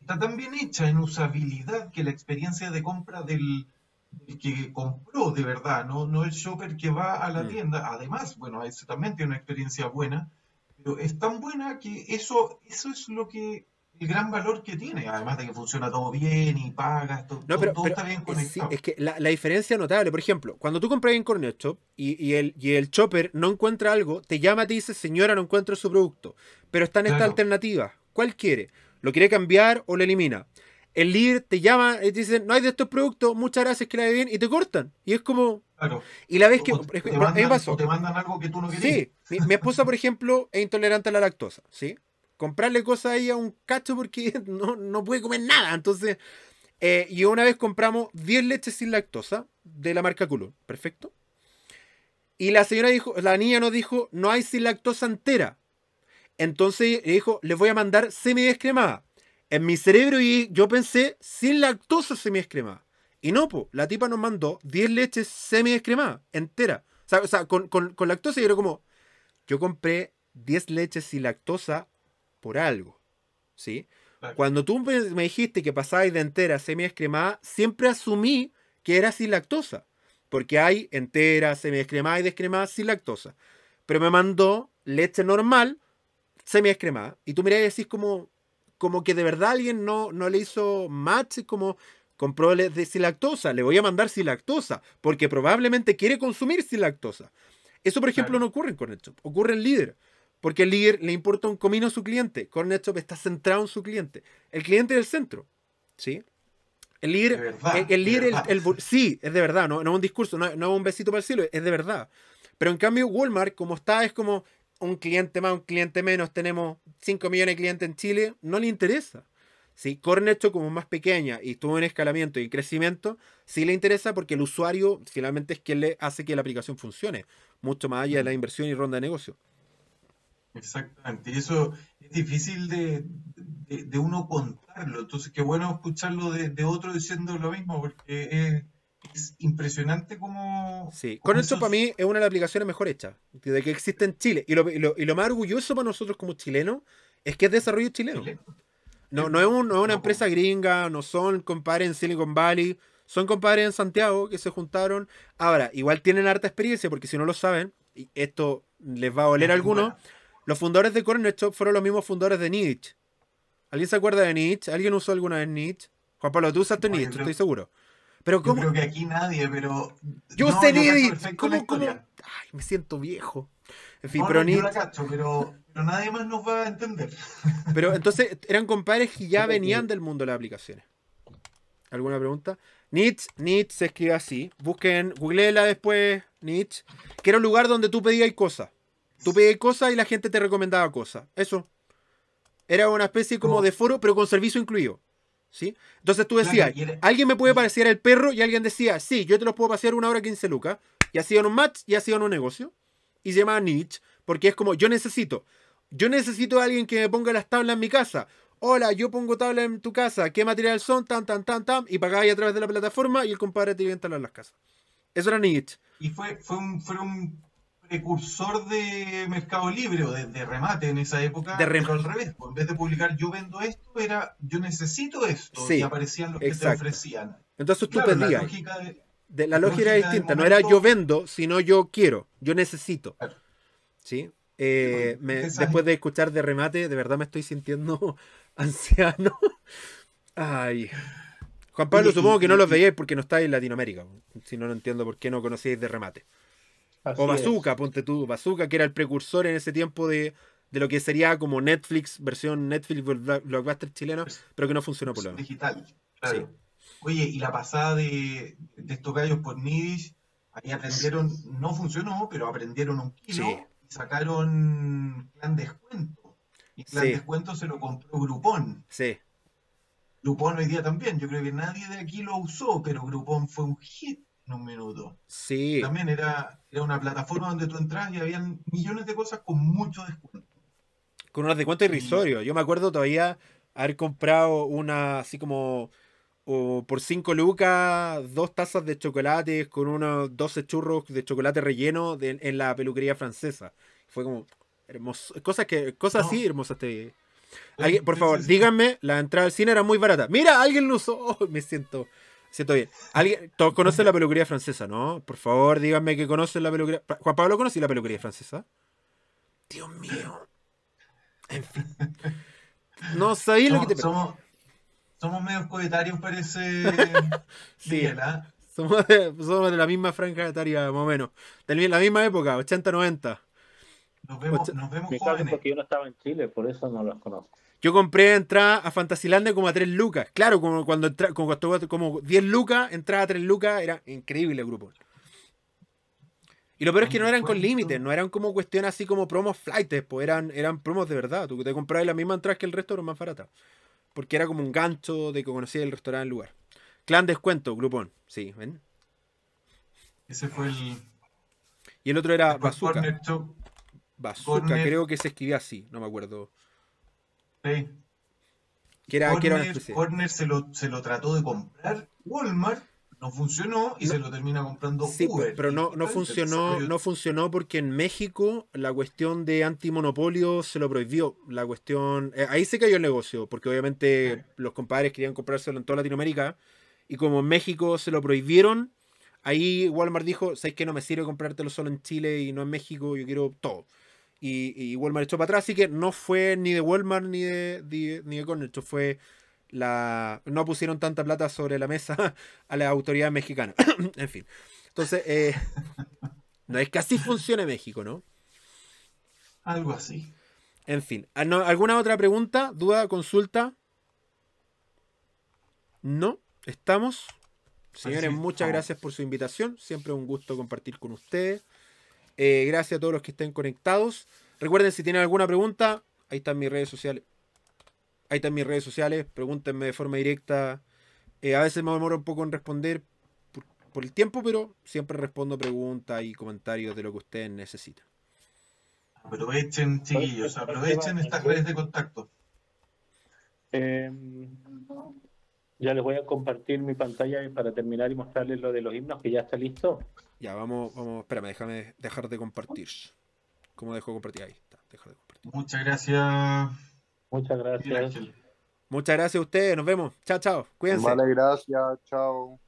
Está tan bien hecha en usabilidad que la experiencia de compra del, el que compró de verdad, ¿no? no el shopper que va a la mm. tienda. Además, bueno, eso también tiene una experiencia buena, pero es tan buena que eso, eso es lo que el gran valor que tiene, además de que funciona todo bien y pagas, todo, no, pero, está bien conectado. es que la, diferencia notable, por ejemplo, cuando tú compras en Corner y, el, y el shopper no encuentra algo, te llama y te dice, señora, no encuentro su producto, pero está en esta alternativa, ¿cuál quiere? ¿Lo quiere cambiar o lo elimina? el líder te llama y te dicen, no hay de estos productos, muchas gracias, que la ve bien, y te cortan. Y es como... Y la vez que... Te, pasó. te, mandan, algo que tú no quieres Sí, mi, esposa, por ejemplo, es intolerante a la lactosa, ¿sí? Comprarle cosas a un cacho porque no, puede comer nada. Entonces, eh, y una vez compramos 10 leches sin lactosa de la marca Culo, perfecto. Y la señora dijo, la niña nos dijo, no hay sin lactosa entera. Entonces dijo, les voy a mandar semi descremada en mi cerebro y yo pensé sin lactosa semi escrema Y no, po, la tipa nos mandó 10 leches semi escrema enteras. O sea, con, lactosa y era como, yo compré 10 leches sin lactosa por algo, ¿sí? Cuando tú me dijiste que pasaba de entera semi escrema siempre asumí que era sin lactosa. Porque hay entera, semi escrema y descremada sin lactosa. Pero me mandó leche normal, semi escrema Y tú mirás y decís como, como que de verdad alguien no, no le hizo match, como compró de silactosa, le voy a mandar silactosa, porque probablemente quiere consumir silactosa. Eso, por ejemplo, no ocurre en Cornet ocurre en Líder, porque el Líder le importa un comino a su cliente, Cornet Shop está centrado en su cliente, el cliente es el centro, ¿sí? El líder, el, líder el, sí, es de verdad, no, no es un discurso, no, no, es un besito para el cielo, es de verdad. Pero en cambio Walmart, como está, es como, un cliente más, un cliente menos, tenemos 5 millones de clientes en Chile, no le interesa. Si Cornetto como más pequeña y tuvo un escalamiento y crecimiento, sí le interesa porque el usuario finalmente es quien le hace que la aplicación funcione, mucho más allá de la inversión y ronda de negocio. Exactamente, y eso es difícil de, uno contarlo, entonces qué bueno escucharlo de, de otro diciendo lo mismo, porque es es impresionante como... Sí, con para mí es una de las aplicaciones mejor hechas, de que existe en Chile. Y lo, y lo, más orgulloso para nosotros como chilenos es que es desarrollo chileno. No, no es, un, una pues. empresa gringa, no son compadres en Silicon Valley, son compadres en Santiago que se juntaron. Ahora, igual tienen harta experiencia, porque si no lo saben, y esto les va a oler a algunos, los fundadores de Corner Shop fueron los mismos fundadores de Nietzsche. ¿Alguien se acuerda de Nietzsche? ¿Alguien usó alguna vez Nietzsche? Juan Pablo, tú usaste Nietzsche, estoy seguro. Pero Yo creo que aquí nadie, pero. Yo sé Ay, me siento viejo. En fin, pero no, pero, nadie más nos va a entender. Pero entonces eran compadres que ya venían del mundo de las aplicaciones. ¿Alguna pregunta? Nietzsche, Nietzsche se escribe así. Busquen, googleela después, Nietzsche. Que era un lugar donde tú pedías cosas. Tú pedías cosas y la gente te recomendaba cosas. Eso. Era una especie como de foro, pero con servicio incluido. Entonces tú decías, alguien me puede pasear el perro y alguien decía, sí, yo te los puedo pasear una hora 15 lucas. Y en un match y en un negocio. Y se llamaba niche, porque es como, yo necesito, yo necesito a alguien que me ponga las tablas en mi casa. Hola, yo pongo tablas en tu casa, ¿qué material son? Tan, tan, tan, tan. Y pagabas a través de la plataforma y el compadre te iba a las casas. Eso era Nietzsche Y fue, fue un precursor de Mercado Libre o de, remate en esa época, de pero al revés, pues, en vez de publicar yo vendo esto, era yo necesito esto, sí, y aparecían los que te ofrecían. Entonces tú La lógica, era distinta, no era yo vendo, sino yo quiero, yo necesito. ¿Sí? Eh, después de escuchar de remate, de verdad me estoy sintiendo anciano. Ay. Juan Pablo, supongo que no los veíais porque no estáis en Latinoamérica. Si no, no entiendo por qué no conocíais de remate o Bazooka, ponte tú, Bazooka, que era el precursor en ese tiempo de, lo que sería como Netflix, versión Netflix blockbuster chileno, pero que no funcionó por lo menos. Digital, claro. Oye, y la pasada de, de estos gallos por Nidish, ahí aprendieron, no funcionó, pero aprendieron un kilo y sacaron Clan descuento. Y Clan descuento se lo compró Grupón. Sí. Grupón hoy día también, yo creo que nadie de aquí lo usó, pero Grupón fue un hit en un minuto. Sí. También era, era una plataforma donde tú entras y habían millones de cosas con mucho descuento. Con unos descuentos irrisorios. Yo me acuerdo todavía haber comprado una así como por cinco lucas, dos tazas de chocolate con unos 12 churros de chocolate relleno en la peluquería francesa. Fue como hermoso, cosas que cosas así hermosas te eh, por favor, díganme, la entrada al cine era muy barata. Mira, alguien lo usó. me siento Siento bien. ¿Alguien, todos conocen la peluquería francesa, ¿no? Por favor, díganme que conocen la peluquería. Juan Pablo, conoce la peluquería francesa? Dios mío. En fin. No sabía lo que te Somos, somos medio coetarios, parece. sí. ¿verdad? ¿ah? somos, de, de la misma franja etaria, más o menos. De la misma época, 80-90. Nos vemos, nos vemos jóvenes. porque yo no estaba en Chile, por eso no los conozco. Yo compré entrada a Fantasylander como a 3 lucas. Claro, como cuando entra, como costó como 10 lucas, entrada a 3 lucas, era increíble el grupo. Y lo peor es que ah, no eran con límites, no eran como cuestiones así como promos flightes. pues eran, eran promos de verdad. Tú te comprabas la misma entrada que el resto, pero más barata. Porque era como un gancho de que conocías el restaurante el lugar. Clan descuento, grupón. Sí, ven. Ese fue el. Y el otro era Bazooka. Bazooka, creo que se escribía así, no me acuerdo. Que se lo, trató de comprar Walmart no funcionó y se lo termina comprando sí, Pero no, no funcionó, no funcionó porque en México la cuestión de antimonopolio se lo prohibió. La cuestión. Eh, ahí se cayó el negocio, porque obviamente los compadres querían comprárselo en toda Latinoamérica. Y como en México se lo prohibieron, ahí Walmart dijo, ¿sabes que No me sirve comprártelo solo en Chile y no en México, yo quiero todo y, Walmart echó para atrás, así que no fue ni de Walmart ni de, ni de fue la... no pusieron tanta plata sobre la mesa a las autoridades mexicanas. en fin. Entonces, eh, no es que así funcione México, ¿no? Algo así. En fin, ah, ¿alguna otra pregunta, duda, consulta? No, estamos. Señores, muchas gracias por su invitación. Siempre un gusto compartir con ustedes. Eh, gracias a todos los que estén conectados. Recuerden, si tienen alguna pregunta, ahí están mis redes sociales. Ahí están mis redes sociales. Pregúntenme de forma directa. Eh, a veces me demoro un poco en responder por, el tiempo, pero siempre respondo preguntas y comentarios de lo que ustedes necesitan. Aprovechen, chiquillos, aprovechen estas redes de contacto. Em, ya les voy a compartir mi pantalla para terminar y mostrarles lo de los himnos, que ya está listo. Ya, vamos, vamos, espérame, déjame dejar de compartir. ¿Cómo dejo de compartir? Ahí está, compartir. Muchas gracias. Muchas gracias. Muchas gracias a ustedes, nos vemos. Chao, chao. Cuídense. Vale, gracias, chao.